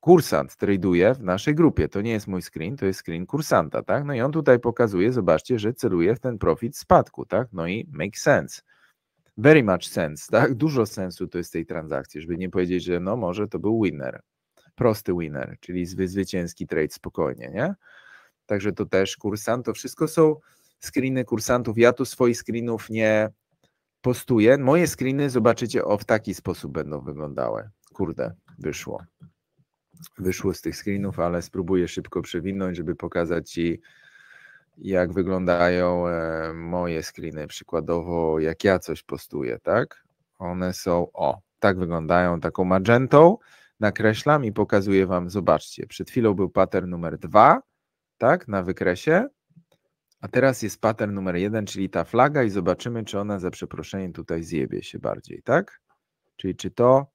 kursant traduje w naszej grupie, to nie jest mój screen, to jest screen kursanta, tak, no i on tutaj pokazuje, zobaczcie, że celuje w ten profit spadku, tak, no i make sense very much sense, tak? Dużo sensu to jest tej transakcji, żeby nie powiedzieć, że no może to był winner, prosty winner, czyli zwycięski trade spokojnie, nie? Także to też kursant, to wszystko są screeny kursantów. Ja tu swoich screenów nie postuję. Moje screeny, zobaczycie, o w taki sposób będą wyglądały. Kurde, wyszło. Wyszło z tych screenów, ale spróbuję szybko przewinąć, żeby pokazać Ci jak wyglądają e, moje screeny, przykładowo jak ja coś postuję, tak? One są, o, tak wyglądają, taką magentą nakreślam i pokazuję Wam, zobaczcie, przed chwilą był pattern numer dwa, tak, na wykresie, a teraz jest pattern numer jeden, czyli ta flaga i zobaczymy, czy ona za przeproszeniem tutaj zjebie się bardziej, tak? Czyli czy to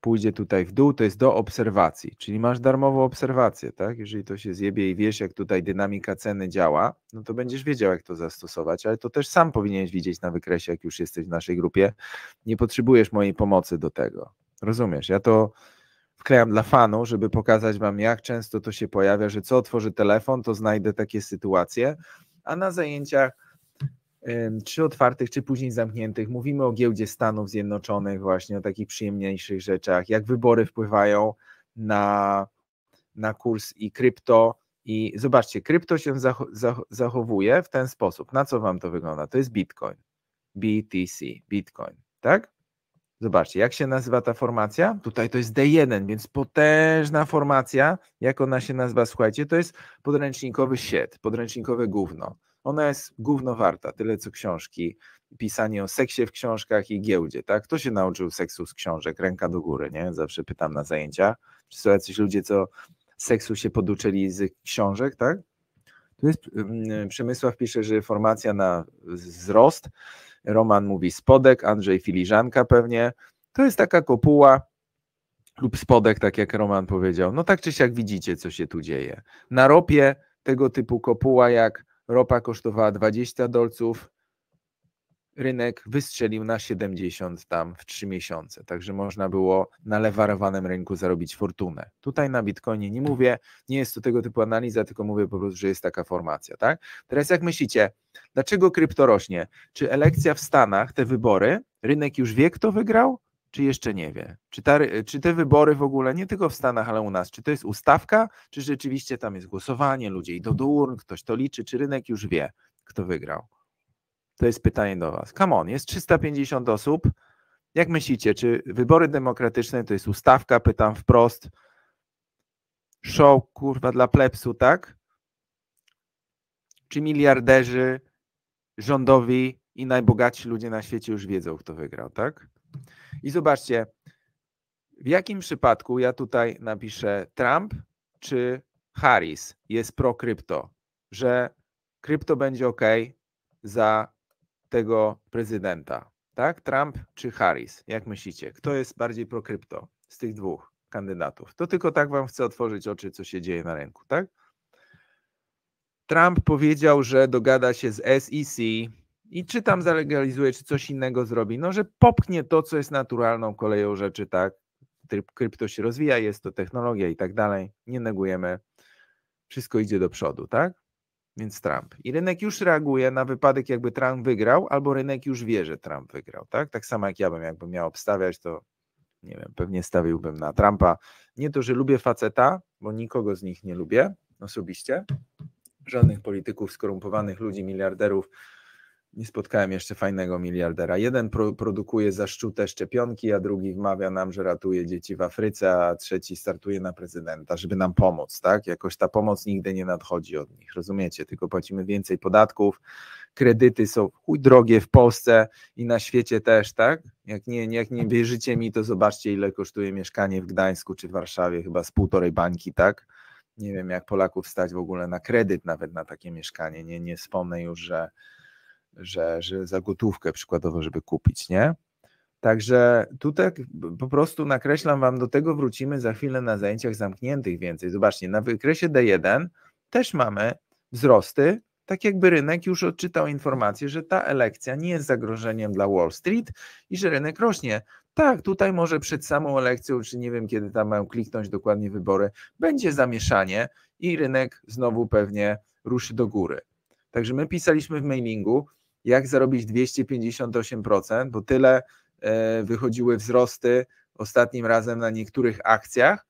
pójdzie tutaj w dół, to jest do obserwacji, czyli masz darmową obserwację, tak? Jeżeli to się zjebie i wiesz, jak tutaj dynamika ceny działa, no to będziesz wiedział, jak to zastosować, ale to też sam powinieneś widzieć na wykresie, jak już jesteś w naszej grupie. Nie potrzebujesz mojej pomocy do tego. Rozumiesz? Ja to wklejam dla fanu, żeby pokazać wam, jak często to się pojawia, że co otworzy telefon, to znajdę takie sytuacje, a na zajęciach czy otwartych, czy później zamkniętych. Mówimy o giełdzie Stanów Zjednoczonych, właśnie o takich przyjemniejszych rzeczach, jak wybory wpływają na, na kurs i krypto. I zobaczcie, krypto się zachowuje w ten sposób. Na co wam to wygląda? To jest Bitcoin. BTC, Bitcoin, tak? Zobaczcie, jak się nazywa ta formacja? Tutaj to jest D1, więc potężna formacja, jak ona się nazywa, słuchajcie, to jest podręcznikowy siet, podręcznikowe gówno ona jest głównowarta, tyle co książki, pisanie o seksie w książkach i giełdzie, tak? Kto się nauczył seksu z książek? Ręka do góry, nie? Zawsze pytam na zajęcia. Czy są jacyś ludzie, co seksu się poduczyli z książek, tak? Tu jest, Przemysław pisze, że formacja na wzrost, Roman mówi spodek, Andrzej filiżanka pewnie, to jest taka kopuła lub spodek, tak jak Roman powiedział. No tak czy siak widzicie, co się tu dzieje. Na ropie tego typu kopuła jak ropa kosztowała 20 dolców, rynek wystrzelił na 70 tam w 3 miesiące, także można było na lewarowanym rynku zarobić fortunę. Tutaj na Bitcoinie nie mówię, nie jest to tego typu analiza, tylko mówię po prostu, że jest taka formacja, tak? Teraz jak myślicie, dlaczego krypto rośnie? Czy elekcja w Stanach, te wybory, rynek już wie kto wygrał? czy jeszcze nie wie? Czy, ta, czy, te wybory w ogóle, nie tylko w Stanach, ale u nas, czy to jest ustawka, czy rzeczywiście tam jest głosowanie, ludzie idą do urn, ktoś to liczy, czy rynek już wie, kto wygrał? To jest pytanie do Was. Come on, jest 350 osób. Jak myślicie, czy wybory demokratyczne to jest ustawka? Pytam wprost. Show, kurwa, dla plepsu, tak? Czy miliarderzy, rządowi i najbogatsi ludzie na świecie już wiedzą, kto wygrał, tak? I zobaczcie, w jakim przypadku ja tutaj napiszę Trump czy Harris jest pro krypto, że krypto będzie ok za tego prezydenta, tak? Trump czy Harris? Jak myślicie, kto jest bardziej pro krypto z tych dwóch kandydatów? To tylko tak wam chcę otworzyć oczy, co się dzieje na rynku, tak? Trump powiedział, że dogada się z SEC, i czy tam zalegalizuje, czy coś innego zrobi, no że popchnie to, co jest naturalną koleją rzeczy, tak? krypto się rozwija, jest to technologia i tak dalej, nie negujemy, wszystko idzie do przodu, tak? Więc Trump. I rynek już reaguje na wypadek, jakby Trump wygrał, albo rynek już wie, że Trump wygrał, tak? Tak samo jak ja bym, jakbym miał obstawiać, to nie wiem, pewnie stawiłbym na Trumpa. Nie to, że lubię faceta, bo nikogo z nich nie lubię osobiście, żadnych polityków, skorumpowanych ludzi, miliarderów, nie spotkałem jeszcze fajnego miliardera. Jeden pro, produkuje za szczepionki, a drugi wmawia nam, że ratuje dzieci w Afryce, a trzeci startuje na prezydenta, żeby nam pomóc, tak? Jakoś ta pomoc nigdy nie nadchodzi od nich, rozumiecie? Tylko płacimy więcej podatków, kredyty są chuj drogie w Polsce i na świecie też, tak? Jak nie, jak nie wierzycie mi, to zobaczcie, ile kosztuje mieszkanie w Gdańsku czy w Warszawie, chyba z półtorej bańki, tak? Nie wiem, jak Polaków stać w ogóle na kredyt nawet na takie mieszkanie. Nie, nie wspomnę już, że że, że za gotówkę przykładowo, żeby kupić, nie? Także tutaj po prostu nakreślam Wam, do tego wrócimy za chwilę na zajęciach zamkniętych więcej. Zobaczcie, na wykresie D1 też mamy wzrosty, tak jakby rynek już odczytał informację, że ta elekcja nie jest zagrożeniem dla Wall Street i że rynek rośnie. Tak, tutaj może przed samą elekcją, czy nie wiem kiedy tam mają kliknąć dokładnie wybory, będzie zamieszanie i rynek znowu pewnie ruszy do góry. Także my pisaliśmy w mailingu, jak zarobić 258%, bo tyle e, wychodziły wzrosty ostatnim razem na niektórych akcjach,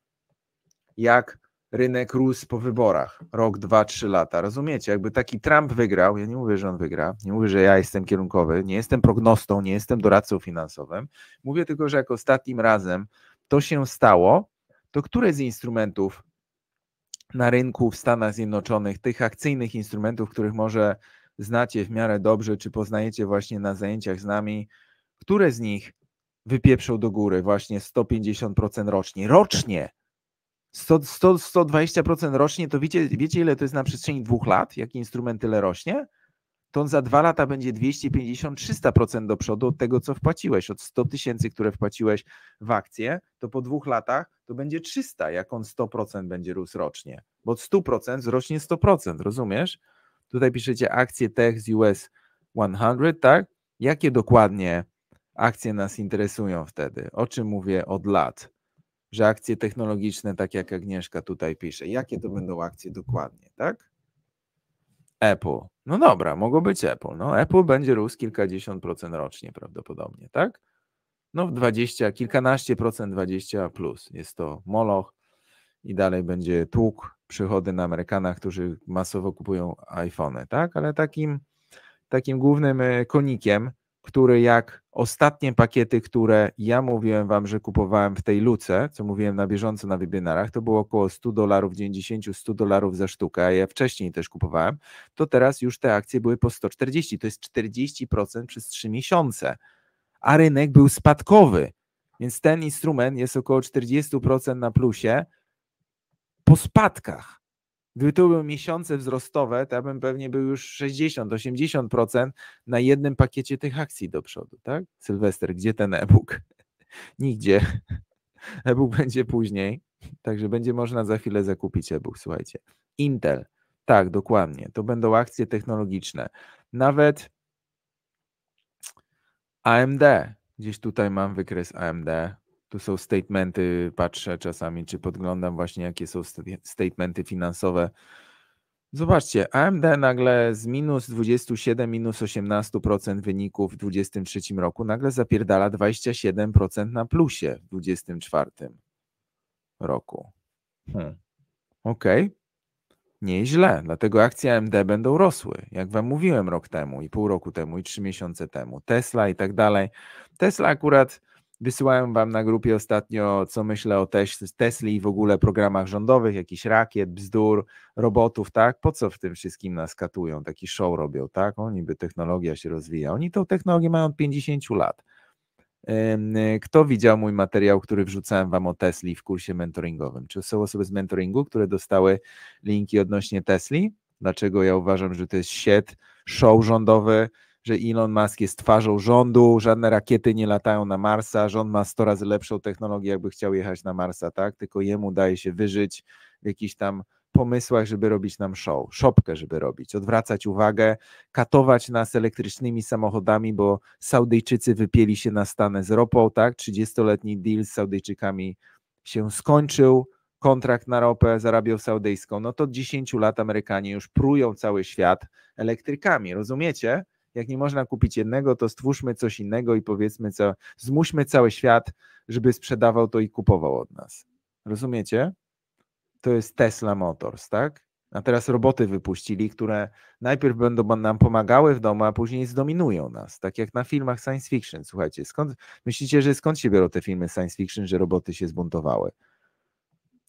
jak rynek rósł po wyborach rok, dwa, trzy lata. Rozumiecie? Jakby taki Trump wygrał, ja nie mówię, że on wygra, nie mówię, że ja jestem kierunkowy, nie jestem prognostą, nie jestem doradcą finansowym. Mówię tylko, że jak ostatnim razem to się stało, to które z instrumentów na rynku w Stanach Zjednoczonych, tych akcyjnych instrumentów, których może znacie w miarę dobrze, czy poznajecie właśnie na zajęciach z nami, które z nich wypieprzą do góry właśnie 150% rocznie. Rocznie! 100, 100, 120% rocznie, to wiecie, wiecie ile to jest na przestrzeni dwóch lat, jaki instrument tyle rośnie? To on za dwa lata będzie 250-300% do przodu od tego, co wpłaciłeś, od 100 tysięcy, które wpłaciłeś w akcję, to po dwóch latach to będzie 300, jak on 100% będzie rósł rocznie, bo od 100% zrośnie 100%, rozumiesz? Tutaj piszecie akcje Tech z US 100, tak? Jakie dokładnie akcje nas interesują wtedy? O czym mówię od lat? Że akcje technologiczne, tak jak Agnieszka tutaj pisze, jakie to będą akcje dokładnie, tak? Apple. No dobra, mogło być Apple. No, Apple będzie rósł kilkadziesiąt procent rocznie prawdopodobnie, tak? No, 20, kilkanaście procent, 20 plus. Jest to moloch, i dalej będzie tłuk przychody na Amerykanach, którzy masowo kupują iPhone, tak? Ale takim, takim głównym e, konikiem, który jak ostatnie pakiety, które ja mówiłem wam, że kupowałem w tej luce, co mówiłem na bieżąco na webinarach, to było około 100 dolarów, 90-100 dolarów za sztukę, a ja wcześniej też kupowałem, to teraz już te akcje były po 140, to jest 40% przez 3 miesiące, a rynek był spadkowy, więc ten instrument jest około 40% na plusie, po spadkach. Gdyby to były miesiące wzrostowe, to ja bym pewnie był już 60-80% na jednym pakiecie tych akcji do przodu, tak? Sylwester, gdzie ten e-book? *laughs* Nigdzie. *laughs* E-book będzie później, także będzie można za chwilę zakupić e-book, słuchajcie. Intel, tak, dokładnie. To będą akcje technologiczne. Nawet AMD, gdzieś tutaj mam wykres AMD, tu są statementy, patrzę czasami, czy podglądam właśnie, jakie są statementy finansowe. Zobaczcie, AMD nagle z minus 27, minus 18% wyników w 2023 roku nagle zapierdala 27% na plusie w 2024 roku. Hmm. Okej, okay. nieźle, dlatego akcje AMD będą rosły, jak Wam mówiłem rok temu i pół roku temu i trzy miesiące temu. Tesla i tak dalej. Tesla akurat Wysyłałem wam na grupie ostatnio, co myślę o tes- Tesli i w ogóle programach rządowych, jakiś rakiet, bzdur, robotów, tak? Po co w tym wszystkim nas katują, taki show robią, tak? Oni by technologia się rozwija. Oni tą technologię mają od 50 lat. Kto widział mój materiał, który wrzucałem wam o Tesli w kursie mentoringowym? Czy są osoby z mentoringu, które dostały linki odnośnie Tesli? Dlaczego ja uważam, że to jest sied, show rządowy, że Elon Musk jest twarzą rządu, żadne rakiety nie latają na Marsa, rząd ma 100 razy lepszą technologię, jakby chciał jechać na Marsa, tak? Tylko jemu daje się wyżyć w jakichś tam pomysłach, żeby robić nam show, szopkę, żeby robić, odwracać uwagę, katować nas elektrycznymi samochodami, bo Saudyjczycy wypieli się na Stany z ropą, tak? 30-letni deal z Saudyjczykami się skończył, kontrakt na ropę z Arabią Saudyjską, no to od 10 lat Amerykanie już prują cały świat elektrykami, rozumiecie? Jak nie można kupić jednego, to stwórzmy coś innego i powiedzmy, co, zmuśmy cały świat, żeby sprzedawał to i kupował od nas. Rozumiecie? To jest Tesla Motors, tak? A teraz roboty wypuścili, które najpierw będą nam pomagały w domu, a później zdominują nas, tak jak na filmach science fiction. Słuchajcie, skąd myślicie, że skąd się biorą te filmy science fiction, że roboty się zbuntowały?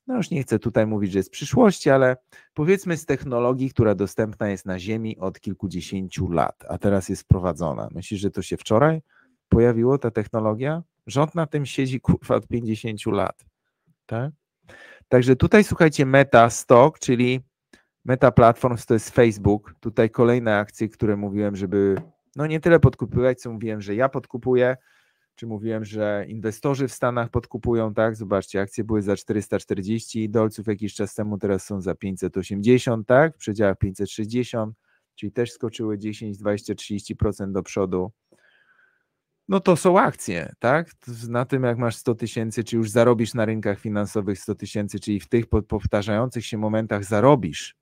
no już nie chcę tutaj mówić, że jest przyszłości, ale powiedzmy z technologii, która dostępna jest na Ziemi od kilkudziesięciu lat, a teraz jest wprowadzona. Myślisz, że to się wczoraj pojawiło, ta technologia? Rząd na tym siedzi *laughs* kurwa od 50 lat. Tak? Także tutaj słuchajcie, Meta Stock, czyli Meta Platforms to jest Facebook. Tutaj kolejne akcje, które mówiłem, żeby no nie tyle podkupywać, co mówiłem, że ja podkupuję czy mówiłem, że inwestorzy w Stanach podkupują, tak? Zobaczcie, akcje były za 440 dolców jakiś czas temu, teraz są za 580, tak? W przedziałach 560, czyli też skoczyły 10, 20, 30% do przodu. No to są akcje, tak? Na tym, jak masz 100 tysięcy, czy już zarobisz na rynkach finansowych 100 tysięcy, czyli w tych powtarzających się momentach zarobisz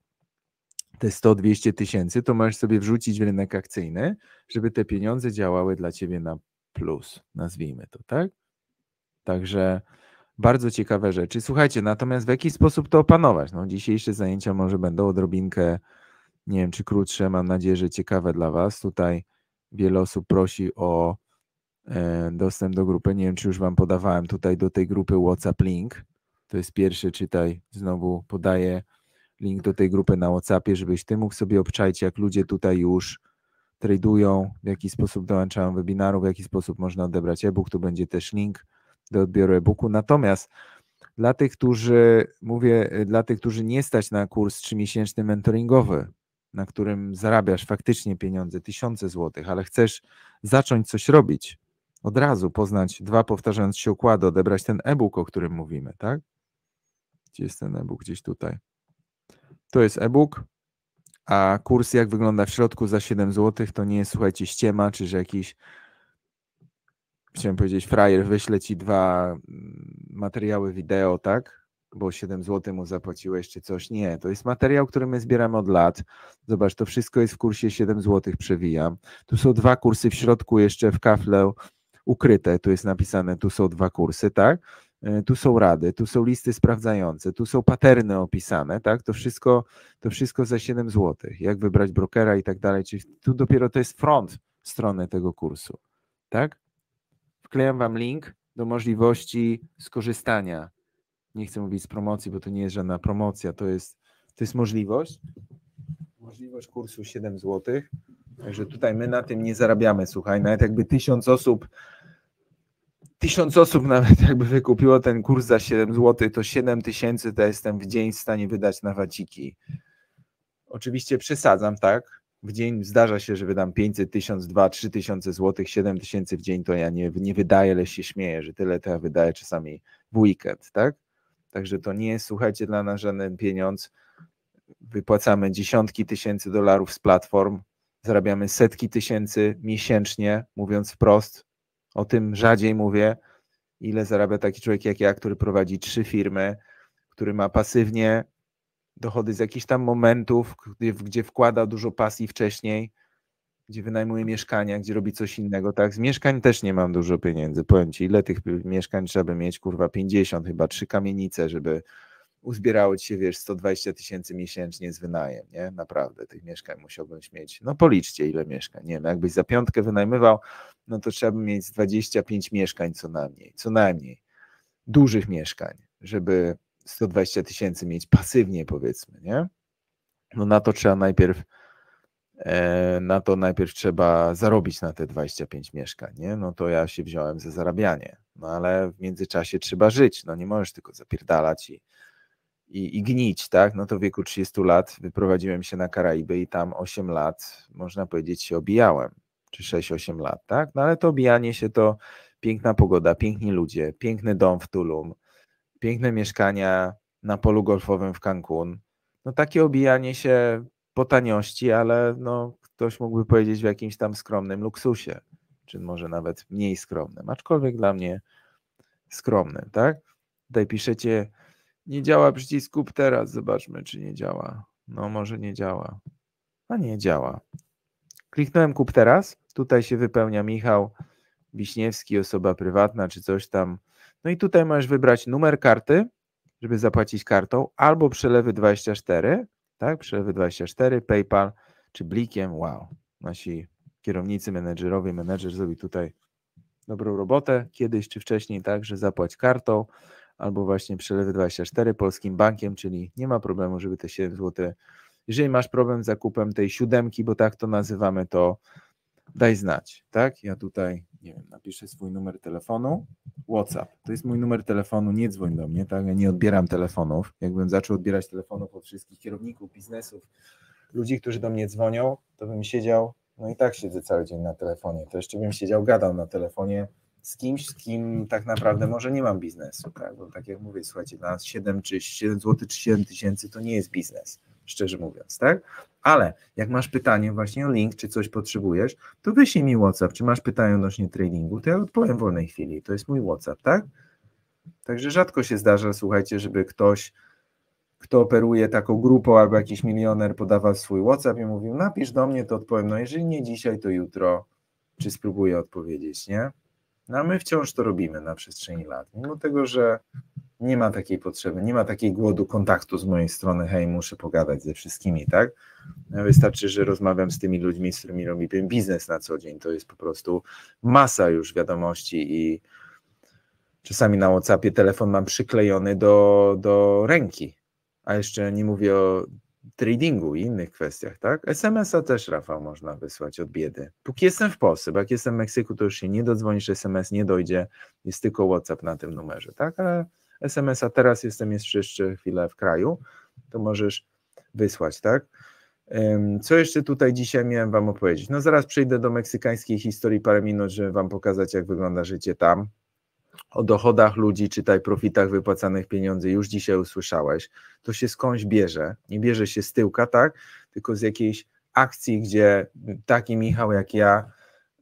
te 100-200 tysięcy, to możesz sobie wrzucić w rynek akcyjny, żeby te pieniądze działały dla ciebie na plus, nazwijmy to, tak? Także bardzo ciekawe rzeczy. Słuchajcie, natomiast w jaki sposób to opanować? No, dzisiejsze zajęcia może będą odrobinkę, nie wiem, czy krótsze, mam nadzieję, że ciekawe dla Was. Tutaj wiele osób prosi o e, dostęp do grupy. Nie wiem, czy już Wam podawałem tutaj do tej grupy WhatsApp link. To jest pierwszy, czytaj, znowu podaję link do tej grupy na WhatsAppie, żebyś Ty mógł sobie obczaić, jak ludzie tutaj już tradują, w jaki sposób dołączają webinarów, w jaki sposób można odebrać e-book. Tu będzie też link do odbioru e-booku. Natomiast dla tych, którzy, mówię, y, dla tych, którzy nie stać na kurs 3-miesięczny mentoringowy, na którym zarabiasz faktycznie pieniądze, tysiące złotych, ale chcesz zacząć coś robić, od razu poznać dwa powtarzając się układy, odebrać ten e-book, o którym mówimy, tak? Gdzie jest ten e-book? Gdzieś tutaj. To jest e-book, a kurs jak wygląda w środku za 7 zł, to nie jest, słuchajcie, ściema, czy że jakiś, chciałem powiedzieć, frajer wyśle ci dwa mm, materiały wideo, tak? Bo 7 zł mu zapłaciłeś, czy coś. Nie, to jest materiał, który my zbieramy od lat. Zobacz, to wszystko jest w kursie 7 zł, przewijam. Tu są dwa kursy w środku jeszcze w kafle ukryte, tu jest napisane, tu są dwa kursy, tak? E, tu są rady, tu są listy sprawdzające, tu są paterny opisane, tak? To wszystko, to wszystko za 7 zł, jak wybrać brokera i tak dalej. Czyli tu dopiero to jest front strony tego kursu, tak? Wklejam Wam link do możliwości skorzystania. Nie chcę mówić z promocji, bo to nie jest żadna promocja, to jest, to jest możliwość. Możliwość kursu 7 zł. Także tutaj my na tym nie zarabiamy, słuchaj, nawet jakby tysiąc osób tysiąc osób nawet *laughs* jakby wykupiło ten kurs za 7 zł, to 7 tysięcy to jestem w dzień w stanie wydać na waciki. Oczywiście przesadzam, tak? W dzień zdarza się, że wydam 500, 1000, 2, 3 tysiące złotych, 7 tysięcy w dzień to ja nie, nie wydaję, ale się śmieję, że tyle to ja wydaję czasami w weekend, tak? Także to nie jest, słuchajcie, dla nas żaden pieniądz. Wypłacamy dziesiątki tysięcy dolarów z platform, zarabiamy setki tysięcy miesięcznie, mówiąc wprost, o tym rzadziej mówię, ile zarabia taki człowiek jak ja, który prowadzi trzy firmy, który ma pasywnie dochody z jakichś tam momentów, gdzie, gdzie wkłada dużo pasji wcześniej, gdzie wynajmuje mieszkania, gdzie robi coś innego. Tak, z mieszkań też nie mam dużo pieniędzy. Powiem ci, ile tych mieszkań trzeba by mieć? Kurwa, 50 chyba, trzy kamienice, żeby uzbierało ci się, wiesz, 120 tysięcy miesięcznie z wynajem, nie? Naprawdę, tych mieszkań musiałbym mieć. No policzcie, ile mieszkań. Nie wiem, no jakbyś za piątkę wynajmował, no to trzeba by mieć 25 mieszkań co najmniej, co najmniej. Dużych mieszkań, żeby 120 tysięcy mieć pasywnie, powiedzmy, nie? No na to trzeba najpierw e, na to najpierw trzeba zarobić na te 25 mieszkań, nie? No to ja się wziąłem za zarabianie, no ale w międzyczasie trzeba żyć, no nie możesz tylko zapierdalać i i, i gnić, tak? No to w wieku 30 lat wyprowadziłem się na Karaiby i tam 8 lat, można powiedzieć, się obijałem, czy 6-8 lat, tak? No ale to obijanie się to piękna pogoda, piękni ludzie, piękny dom w Tulum, piękne mieszkania na polu golfowym w Cancun. No takie obijanie się po taniości, ale no ktoś mógłby powiedzieć w jakimś tam skromnym luksusie, czy może nawet mniej skromnym, aczkolwiek dla mnie skromnym, tak? Tutaj piszecie, nie działa przycisk kup teraz. Zobaczmy, czy nie działa. No, może nie działa. A nie działa. Kliknąłem kup teraz. Tutaj się wypełnia Michał Wiśniewski, osoba prywatna, czy coś tam. No i tutaj możesz wybrać numer karty, żeby zapłacić kartą, albo przelewy 24, tak? Przelewy 24, PayPal, czy blikiem. Wow. Nasi kierownicy, menedżerowie, menedżer zrobi tutaj dobrą robotę kiedyś czy wcześniej, tak, że zapłać kartą albo właśnie Przelewy24 Polskim Bankiem, czyli nie ma problemu, żeby te 7 zł. Jeżeli masz problem z zakupem tej siódemki, bo tak to nazywamy, to daj znać, tak? Ja tutaj, nie wiem, napiszę swój numer telefonu, WhatsApp, to jest mój numer telefonu, nie dzwoń do mnie, tak? Ja nie odbieram telefonów. Jakbym zaczął odbierać telefonów od wszystkich kierowników biznesów, ludzi, którzy do mnie dzwonią, to bym siedział, no i tak siedzę cały dzień na telefonie, to jeszcze bym siedział, gadał na telefonie z kimś, z kim tak naprawdę może nie mam biznesu, tak? Bo tak jak mówię, słuchajcie, dla nas 7 czy 7 zł czy 7 tysięcy to nie jest biznes, szczerze mówiąc, tak? Ale jak masz pytanie właśnie o link, czy coś potrzebujesz, to wyślij mi WhatsApp, czy masz pytanie odnośnie tradingu, to ja odpowiem w wolnej chwili, to jest mój WhatsApp, tak? Także rzadko się zdarza, słuchajcie, żeby ktoś, kto operuje taką grupą albo jakiś milioner podawał swój WhatsApp i mówił, napisz do mnie, to odpowiem, no jeżeli nie dzisiaj, to jutro, czy spróbuję odpowiedzieć, nie? No a my wciąż to robimy na przestrzeni lat, mimo tego, że nie ma takiej potrzeby, nie ma takiej głodu kontaktu z mojej strony, hej, muszę pogadać ze wszystkimi, tak? No, wystarczy, że rozmawiam z tymi ludźmi, z którymi robię biznes na co dzień. To jest po prostu masa już wiadomości i czasami na WhatsAppie telefon mam przyklejony do, do ręki. A jeszcze nie mówię o tradingu i innych kwestiach, tak? SMS-a też, Rafał, można wysłać od biedy. Póki jestem w Polsce, bo jak jestem w Meksyku, to już się nie dodzwonisz, SMS nie dojdzie, jest tylko WhatsApp na tym numerze, tak? Ale SMS-a teraz jestem jeszcze, chwilę w kraju, to możesz wysłać, tak? Co jeszcze tutaj dzisiaj miałem Wam opowiedzieć? No zaraz przejdę do meksykańskiej historii parę minut, żeby Wam pokazać, jak wygląda życie tam o dochodach ludzi, czytaj profitach wypłacanych pieniędzy, już dzisiaj usłyszałeś, to się skądś bierze. Nie bierze się z tyłka, tak? Tylko z jakiejś akcji, gdzie taki Michał jak ja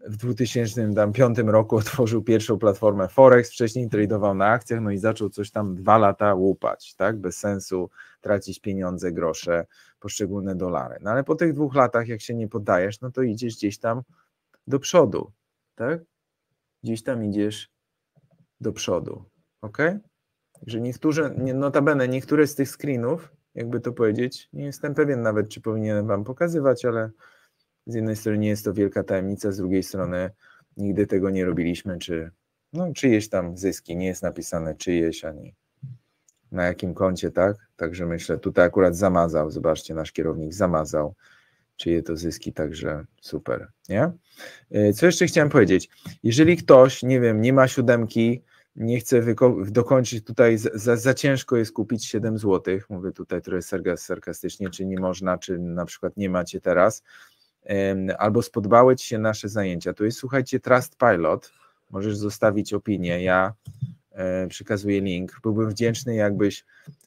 w 2005 roku otworzył pierwszą platformę Forex, wcześniej tradował na akcjach, no i zaczął coś tam dwa lata łupać, tak? Bez sensu tracić pieniądze, grosze, poszczególne dolary. No ale po tych dwóch latach, jak się nie poddajesz, no to idziesz gdzieś tam do przodu, tak? Gdzieś tam idziesz do przodu. Ok? Że niektórzy, notabene niektóre z tych screenów, jakby to powiedzieć, nie jestem pewien nawet, czy powinienem Wam pokazywać, ale z jednej strony nie jest to wielka tajemnica, z drugiej strony nigdy tego nie robiliśmy, czy no, czyjeś tam zyski, nie jest napisane czyjeś ani na jakim koncie, tak? Także myślę, tutaj akurat zamazał, zobaczcie, nasz kierownik zamazał czyje to zyski, także super, nie? E, co jeszcze chciałem powiedzieć? Jeżeli ktoś, nie wiem, nie ma siódemki, nie chce dokończyć tutaj, za, za ciężko jest kupić 7 zł, mówię tutaj trochę sarkastycznie, czy nie można, czy na przykład nie macie teraz, albo spodbałeś Ci się nasze zajęcia, to jest, słuchajcie, Trust Pilot, możesz zostawić opinię, ja e, przekazuję link, byłbym wdzięczny, jakbyś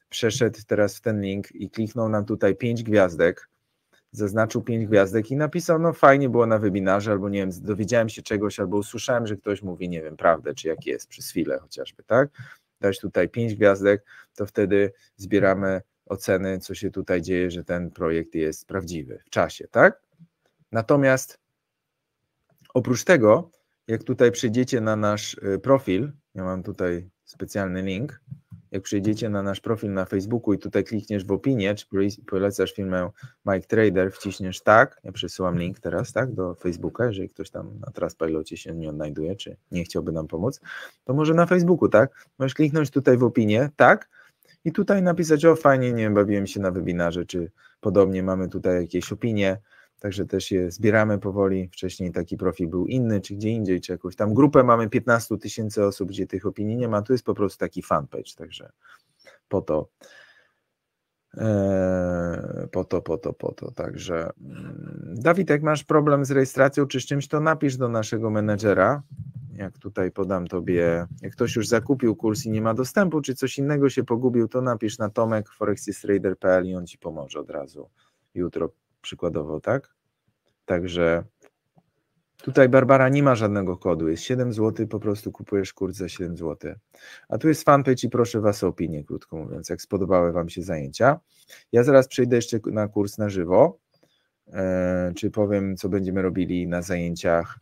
przeszedł teraz w ten link i kliknął nam tutaj 5 gwiazdek, zaznaczył pięć gwiazdek i napisał, no fajnie było na webinarze, albo nie wiem, dowiedziałem się czegoś, albo usłyszałem, że ktoś mówi, nie wiem, prawdę, czy jak jest, przez chwilę chociażby, tak? Dać tutaj pięć gwiazdek, to wtedy zbieramy oceny, co się tutaj dzieje, że ten projekt jest prawdziwy w czasie, tak? Natomiast oprócz tego, jak tutaj przyjdziecie na nasz y, profil, ja mam tutaj specjalny link, jak przyjdziecie na nasz profil na Facebooku i tutaj klikniesz w opinię, czy polecasz filmę Mike Trader, wciśniesz tak, ja przesyłam link teraz, tak, do Facebooka, jeżeli ktoś tam na Trustpilocie się nie odnajduje, czy nie chciałby nam pomóc, to może na Facebooku, tak, możesz kliknąć tutaj w opinię, tak, i tutaj napisać, o fajnie, nie bawiłem się na webinarze, czy podobnie mamy tutaj jakieś opinie, Także też je zbieramy powoli. Wcześniej taki profil był inny, czy gdzie indziej, czy jakąś tam grupę mamy 15 tysięcy osób, gdzie tych opinii nie ma. Tu jest po prostu taki fanpage, także po to. E, po to, po to, po to. Także mm, Dawid, jak masz problem z rejestracją czy z czymś, to napisz do naszego menedżera. Jak tutaj podam tobie, jak ktoś już zakupił kurs i nie ma dostępu, czy coś innego się pogubił, to napisz na tomek forexistrader.pl i on ci pomoże od razu jutro przykładowo, tak? Także tutaj Barbara nie ma żadnego kodu, jest 7 zł, po prostu kupujesz kurs za 7 zł. A tu jest fanpage i proszę Was o opinię, krótko mówiąc, jak spodobały Wam się zajęcia. Ja zaraz przejdę jeszcze na kurs na żywo, e, czy powiem, co będziemy robili na zajęciach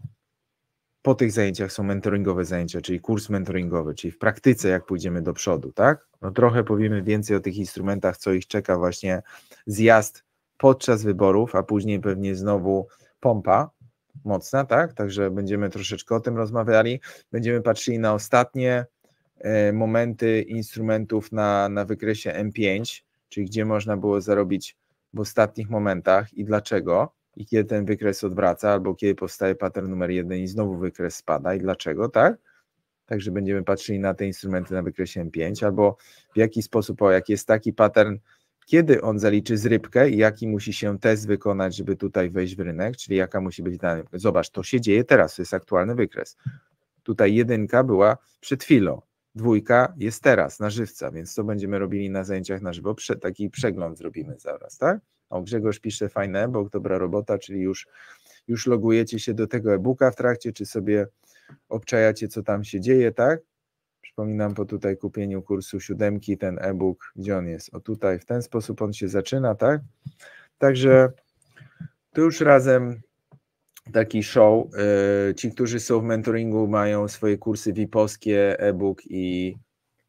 po tych zajęciach są mentoringowe zajęcia, czyli kurs mentoringowy, czyli w praktyce jak pójdziemy do przodu, tak? No trochę powiemy więcej o tych instrumentach, co ich czeka właśnie zjazd podczas wyborów, a później pewnie znowu pompa mocna, tak? Także będziemy troszeczkę o tym rozmawiali. Będziemy patrzyli na ostatnie e, momenty instrumentów na, na wykresie M5, czyli gdzie można było zarobić w ostatnich momentach i dlaczego, i kiedy ten wykres odwraca, albo kiedy powstaje pattern numer jeden i znowu wykres spada i dlaczego, tak? Także będziemy patrzyli na te instrumenty na wykresie M5, albo w jaki sposób, o jak jest taki pattern kiedy on zaliczy zrybkę i jaki musi się test wykonać, żeby tutaj wejść w rynek, czyli jaka musi być dana. Zobacz, to się dzieje teraz, to jest aktualny wykres. Tutaj jedynka była przed chwilą, dwójka jest teraz, na żywca, więc to będziemy robili na zajęciach na żywo, Prze taki przegląd zrobimy zaraz, tak? O, Grzegorz pisze fajne bo dobra robota, czyli już, już logujecie się do tego e-booka w trakcie, czy sobie obczajacie, co tam się dzieje, tak? Przypominam po tutaj kupieniu kursu siódemki, ten e-book, gdzie on jest. O tutaj, w ten sposób on się zaczyna, tak? Także tu już razem taki show. Y, ci, którzy są w mentoringu, mają swoje kursy VIP-owskie, e-book i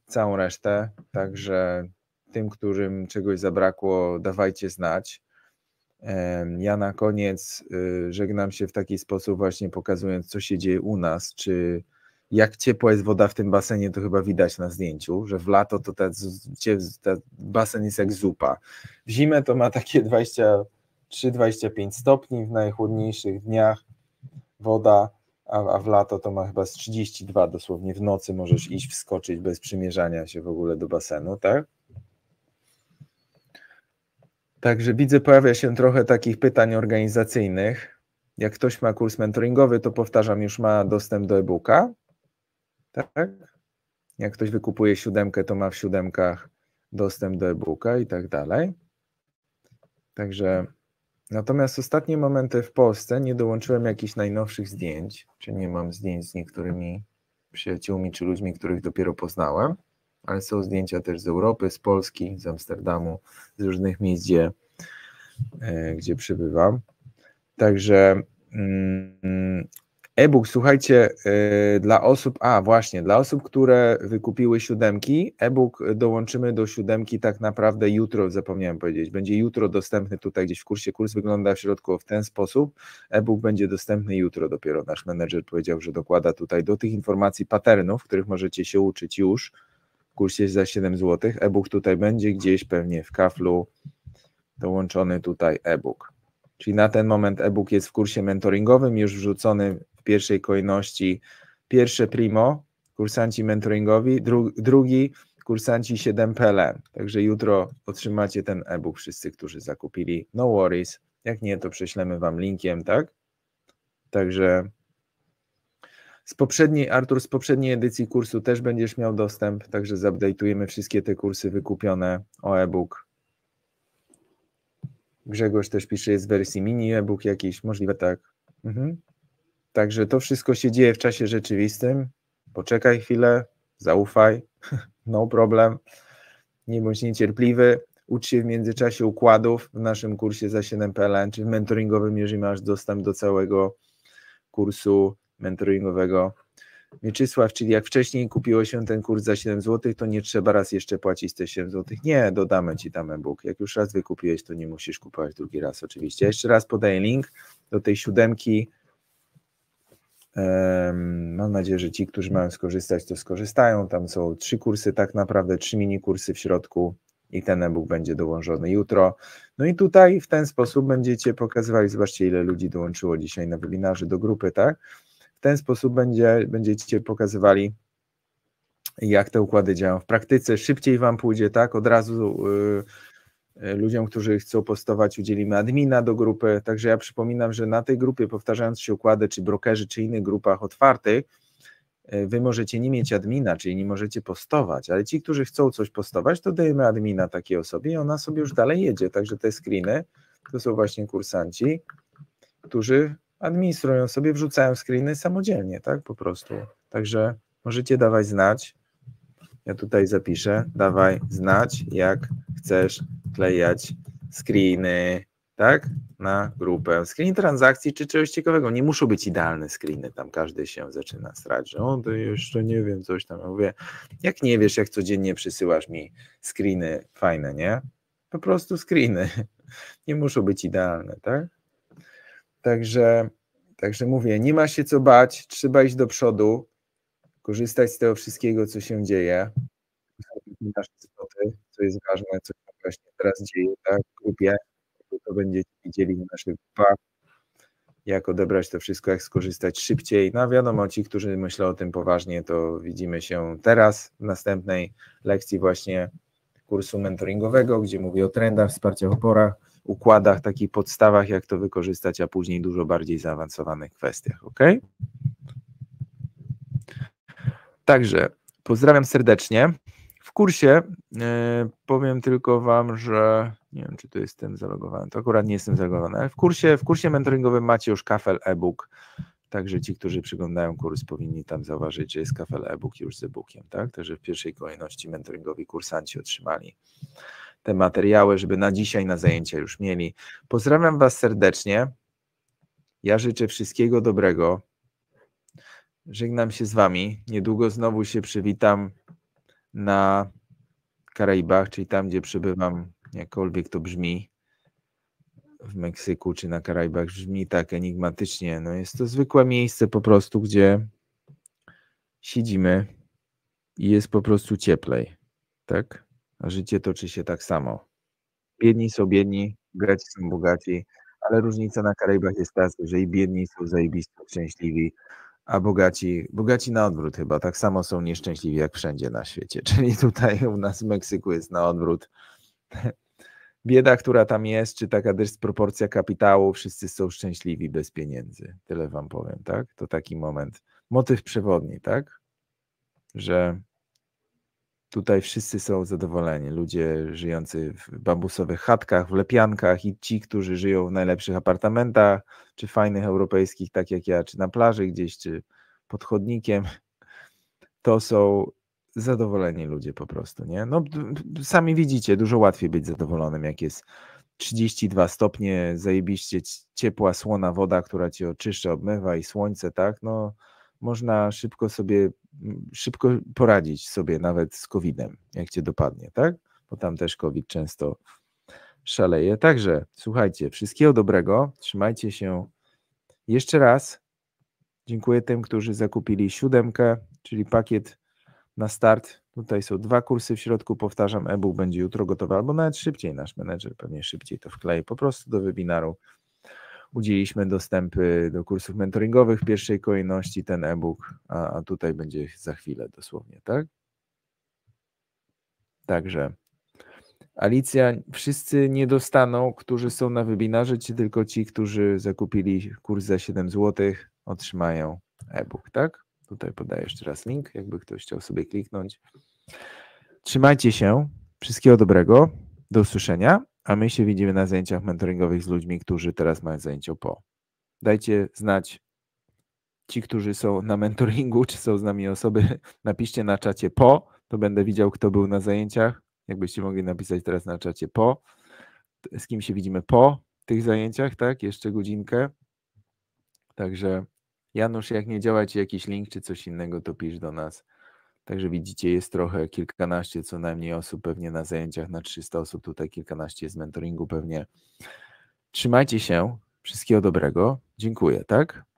całą resztę. Także tym, którym czegoś zabrakło, dawajcie znać. Ja na koniec y, żegnam się w taki sposób, właśnie pokazując, co się dzieje u nas, czy jak ciepła jest woda w tym basenie, to chyba widać na zdjęciu, że w lato to ten basen jest jak zupa. W zimę to ma takie 23-25 stopni w najchłodniejszych dniach woda, a, a, w lato to ma chyba z 32 dosłownie w nocy możesz iść, wskoczyć bez przymierzania się w ogóle do basenu, tak? Także widzę, pojawia się trochę takich pytań organizacyjnych. Jak ktoś ma kurs mentoringowy, to powtarzam, już ma dostęp do e-booka. Tak? Jak ktoś wykupuje siódemkę, to ma w siódemkach dostęp do e-booka i tak dalej. Także natomiast ostatnie momenty w Polsce nie dołączyłem jakichś najnowszych zdjęć, czy nie mam zdjęć z niektórymi przyjaciółmi czy ludźmi, których dopiero poznałem, ale są zdjęcia też z Europy, z Polski, z Amsterdamu, z różnych miejsc, gdzie, e, gdzie przybywam. Także mm, E-book, słuchajcie, y, dla osób, a właśnie, dla osób, które wykupiły siódemki, e-book dołączymy do siódemki tak naprawdę jutro, zapomniałem powiedzieć, będzie jutro dostępny tutaj gdzieś w kursie, kurs wygląda w środku w ten sposób, e-book będzie dostępny jutro dopiero, nasz menedżer powiedział, że dokłada tutaj do tych informacji patternów, których możecie się uczyć już, w kursie za 7 zł, e-book tutaj będzie gdzieś pewnie w kaflu dołączony tutaj e-book. Czyli na ten moment e-book jest w kursie mentoringowym, już wrzucony pierwszej kolejności pierwsze primo, kursanci mentoringowi, dru drugi kursanci 7PLN. Także jutro otrzymacie ten e-book wszyscy, którzy zakupili. No worries. Jak nie, to prześlemy wam linkiem, tak? Także z poprzedniej, Artur, z poprzedniej edycji kursu też będziesz miał dostęp, także zupdate'ujemy wszystkie te kursy wykupione o e-book. Grzegorz też pisze, jest w wersji mini e-book jakiś, możliwe tak. Mhm. Także to wszystko się dzieje w czasie rzeczywistym. Poczekaj chwilę, zaufaj, *laughs* no problem. Nie bądź niecierpliwy. Ucz się w międzyczasie układów w naszym kursie za 7PLN, czy w mentoringowym, jeżeli masz dostęp do całego kursu mentoringowego. Mieczysław, czyli jak wcześniej kupiło się ten kurs za 7 zł, to nie trzeba raz jeszcze płacić te 7 zł. Nie, dodamy Ci tam e-book. Jak już raz wykupiłeś, to nie musisz kupować drugi raz oczywiście. Jeszcze raz podaję link do tej siódemki Mam nadzieję, że ci, którzy mają skorzystać, to skorzystają. Tam są trzy kursy, tak naprawdę trzy mini kursy w środku i ten e-book będzie dołączony jutro. No i tutaj w ten sposób będziecie pokazywali, zobaczcie ile ludzi dołączyło dzisiaj na webinarze do grupy, tak? W ten sposób będzie, będziecie pokazywali, jak te układy działają w praktyce. Szybciej Wam pójdzie, tak? Od razu. Yy, E, ludziom, którzy chcą postować, udzielimy admina do grupy. Także ja przypominam, że na tej grupie, powtarzając się układy, czy brokerzy, czy innych grupach otwartych, e, wy możecie nie mieć admina, czyli nie możecie postować, ale ci, którzy chcą coś postować, to dajemy admina takiej osobie i ona sobie już dalej jedzie. Także te screeny to są właśnie kursanci, którzy administrują sobie, wrzucają screeny samodzielnie, tak po prostu. Także możecie dawać znać, ja tutaj zapiszę, dawaj znać, jak chcesz klejać screeny, tak? Na grupę. Screen transakcji czy czegoś ciekawego. Nie muszą być idealne screeny. Tam każdy się zaczyna strać, że o, to jeszcze nie wiem, coś tam. Ja mówię, jak nie wiesz, jak codziennie przysyłasz mi screeny fajne, nie? Po prostu screeny. *laughs* Nie muszą być idealne, tak? Także, także mówię, nie ma się co bać, trzeba iść do przodu korzystać z tego wszystkiego, co się dzieje, nasze spoty, co jest ważne, co się właśnie teraz dzieje tak, w grupie, to będziecie widzieli w naszych grupach, jak odebrać to wszystko, jak skorzystać szybciej. No wiadomo, ci, którzy myślą o tym poważnie, to widzimy się teraz w następnej lekcji właśnie kursu mentoringowego, gdzie mówię o trendach, wsparciach, oporach, układach, takich podstawach, jak to wykorzystać, a później dużo bardziej zaawansowanych kwestiach, ok? Także pozdrawiam serdecznie. W kursie e, powiem tylko Wam, że nie wiem, czy tu jestem zalogowany, to akurat nie jestem zalogowany, ale w kursie, w kursie mentoringowym macie już kafel e-book, także ci, którzy przyglądają kurs, powinni tam zauważyć, że jest kafel e-book już z e-bookiem, tak? Także w pierwszej kolejności mentoringowi kursanci otrzymali te materiały, żeby na dzisiaj, na zajęcia już mieli. Pozdrawiam Was serdecznie. Ja życzę wszystkiego dobrego. Żegnam się z Wami. Niedługo znowu się przywitam na Karaibach, czyli tam, gdzie przebywam, jakkolwiek to brzmi, w Meksyku czy na Karaibach, brzmi tak enigmatycznie. No jest to zwykłe miejsce po prostu, gdzie siedzimy i jest po prostu cieplej, tak? A życie toczy się tak samo. Biedni są biedni, bogaci są bogaci, ale różnica na Karaibach jest taka, że i biedni są zajebiście szczęśliwi, a bogaci, bogaci na odwrót chyba, tak samo są nieszczęśliwi jak wszędzie na świecie. *laughs* Czyli tutaj u nas w Meksyku jest na odwrót. *laughs* Bieda, która tam jest, czy taka dysproporcja kapitału, wszyscy są szczęśliwi bez pieniędzy. Tyle wam powiem, tak? To taki moment. Motyw przewodni, tak? Że Tutaj wszyscy są zadowoleni. Ludzie żyjący w bambusowych chatkach, w lepiankach i ci, którzy żyją w najlepszych apartamentach, czy fajnych europejskich, tak jak ja, czy na plaży gdzieś, czy pod chodnikiem, *laughs* to są zadowoleni ludzie po prostu, nie? No, sami widzicie, dużo łatwiej być zadowolonym, jak jest 32 stopnie, zajebiście ciepła, słona woda, która cię oczyszcza, obmywa i słońce, tak? No, można szybko sobie, szybko poradzić sobie nawet z COVID-em, jak cię dopadnie, tak? Bo tam też COVID często szaleje. Także słuchajcie, wszystkiego dobrego, trzymajcie się. Jeszcze raz dziękuję tym, którzy zakupili siódemkę, czyli pakiet na start. Tutaj są dwa kursy w środku, powtarzam, e-book będzie jutro gotowy, albo nawet szybciej, nasz menedżer pewnie szybciej to wklei po prostu do webinaru udzieliliśmy dostępy do kursów mentoringowych w pierwszej kolejności, ten e-book, a, a tutaj będzie za chwilę dosłownie, tak? Także Alicja, wszyscy nie dostaną, którzy są na webinarze, czy tylko ci, którzy zakupili kurs za 7 zł, otrzymają e-book, tak? Tutaj podaję jeszcze raz link, jakby ktoś chciał sobie kliknąć. Trzymajcie się. Wszystkiego dobrego. Do usłyszenia a my się widzimy na zajęciach mentoringowych z ludźmi, którzy teraz mają zajęcia po. Dajcie znać ci, którzy są na mentoringu, czy są z nami osoby, *laughs* napiszcie na czacie po, to będę widział, kto był na zajęciach. Jakbyście mogli napisać teraz na czacie po, z kim się widzimy po tych zajęciach, tak? Jeszcze godzinkę. Także Janusz, jak nie działa ci jakiś link czy coś innego, to pisz do nas. Także widzicie, jest trochę kilkanaście co najmniej osób pewnie na zajęciach na 300 osób, tutaj kilkanaście jest mentoringu pewnie. Trzymajcie się, wszystkiego dobrego. Dziękuję, tak?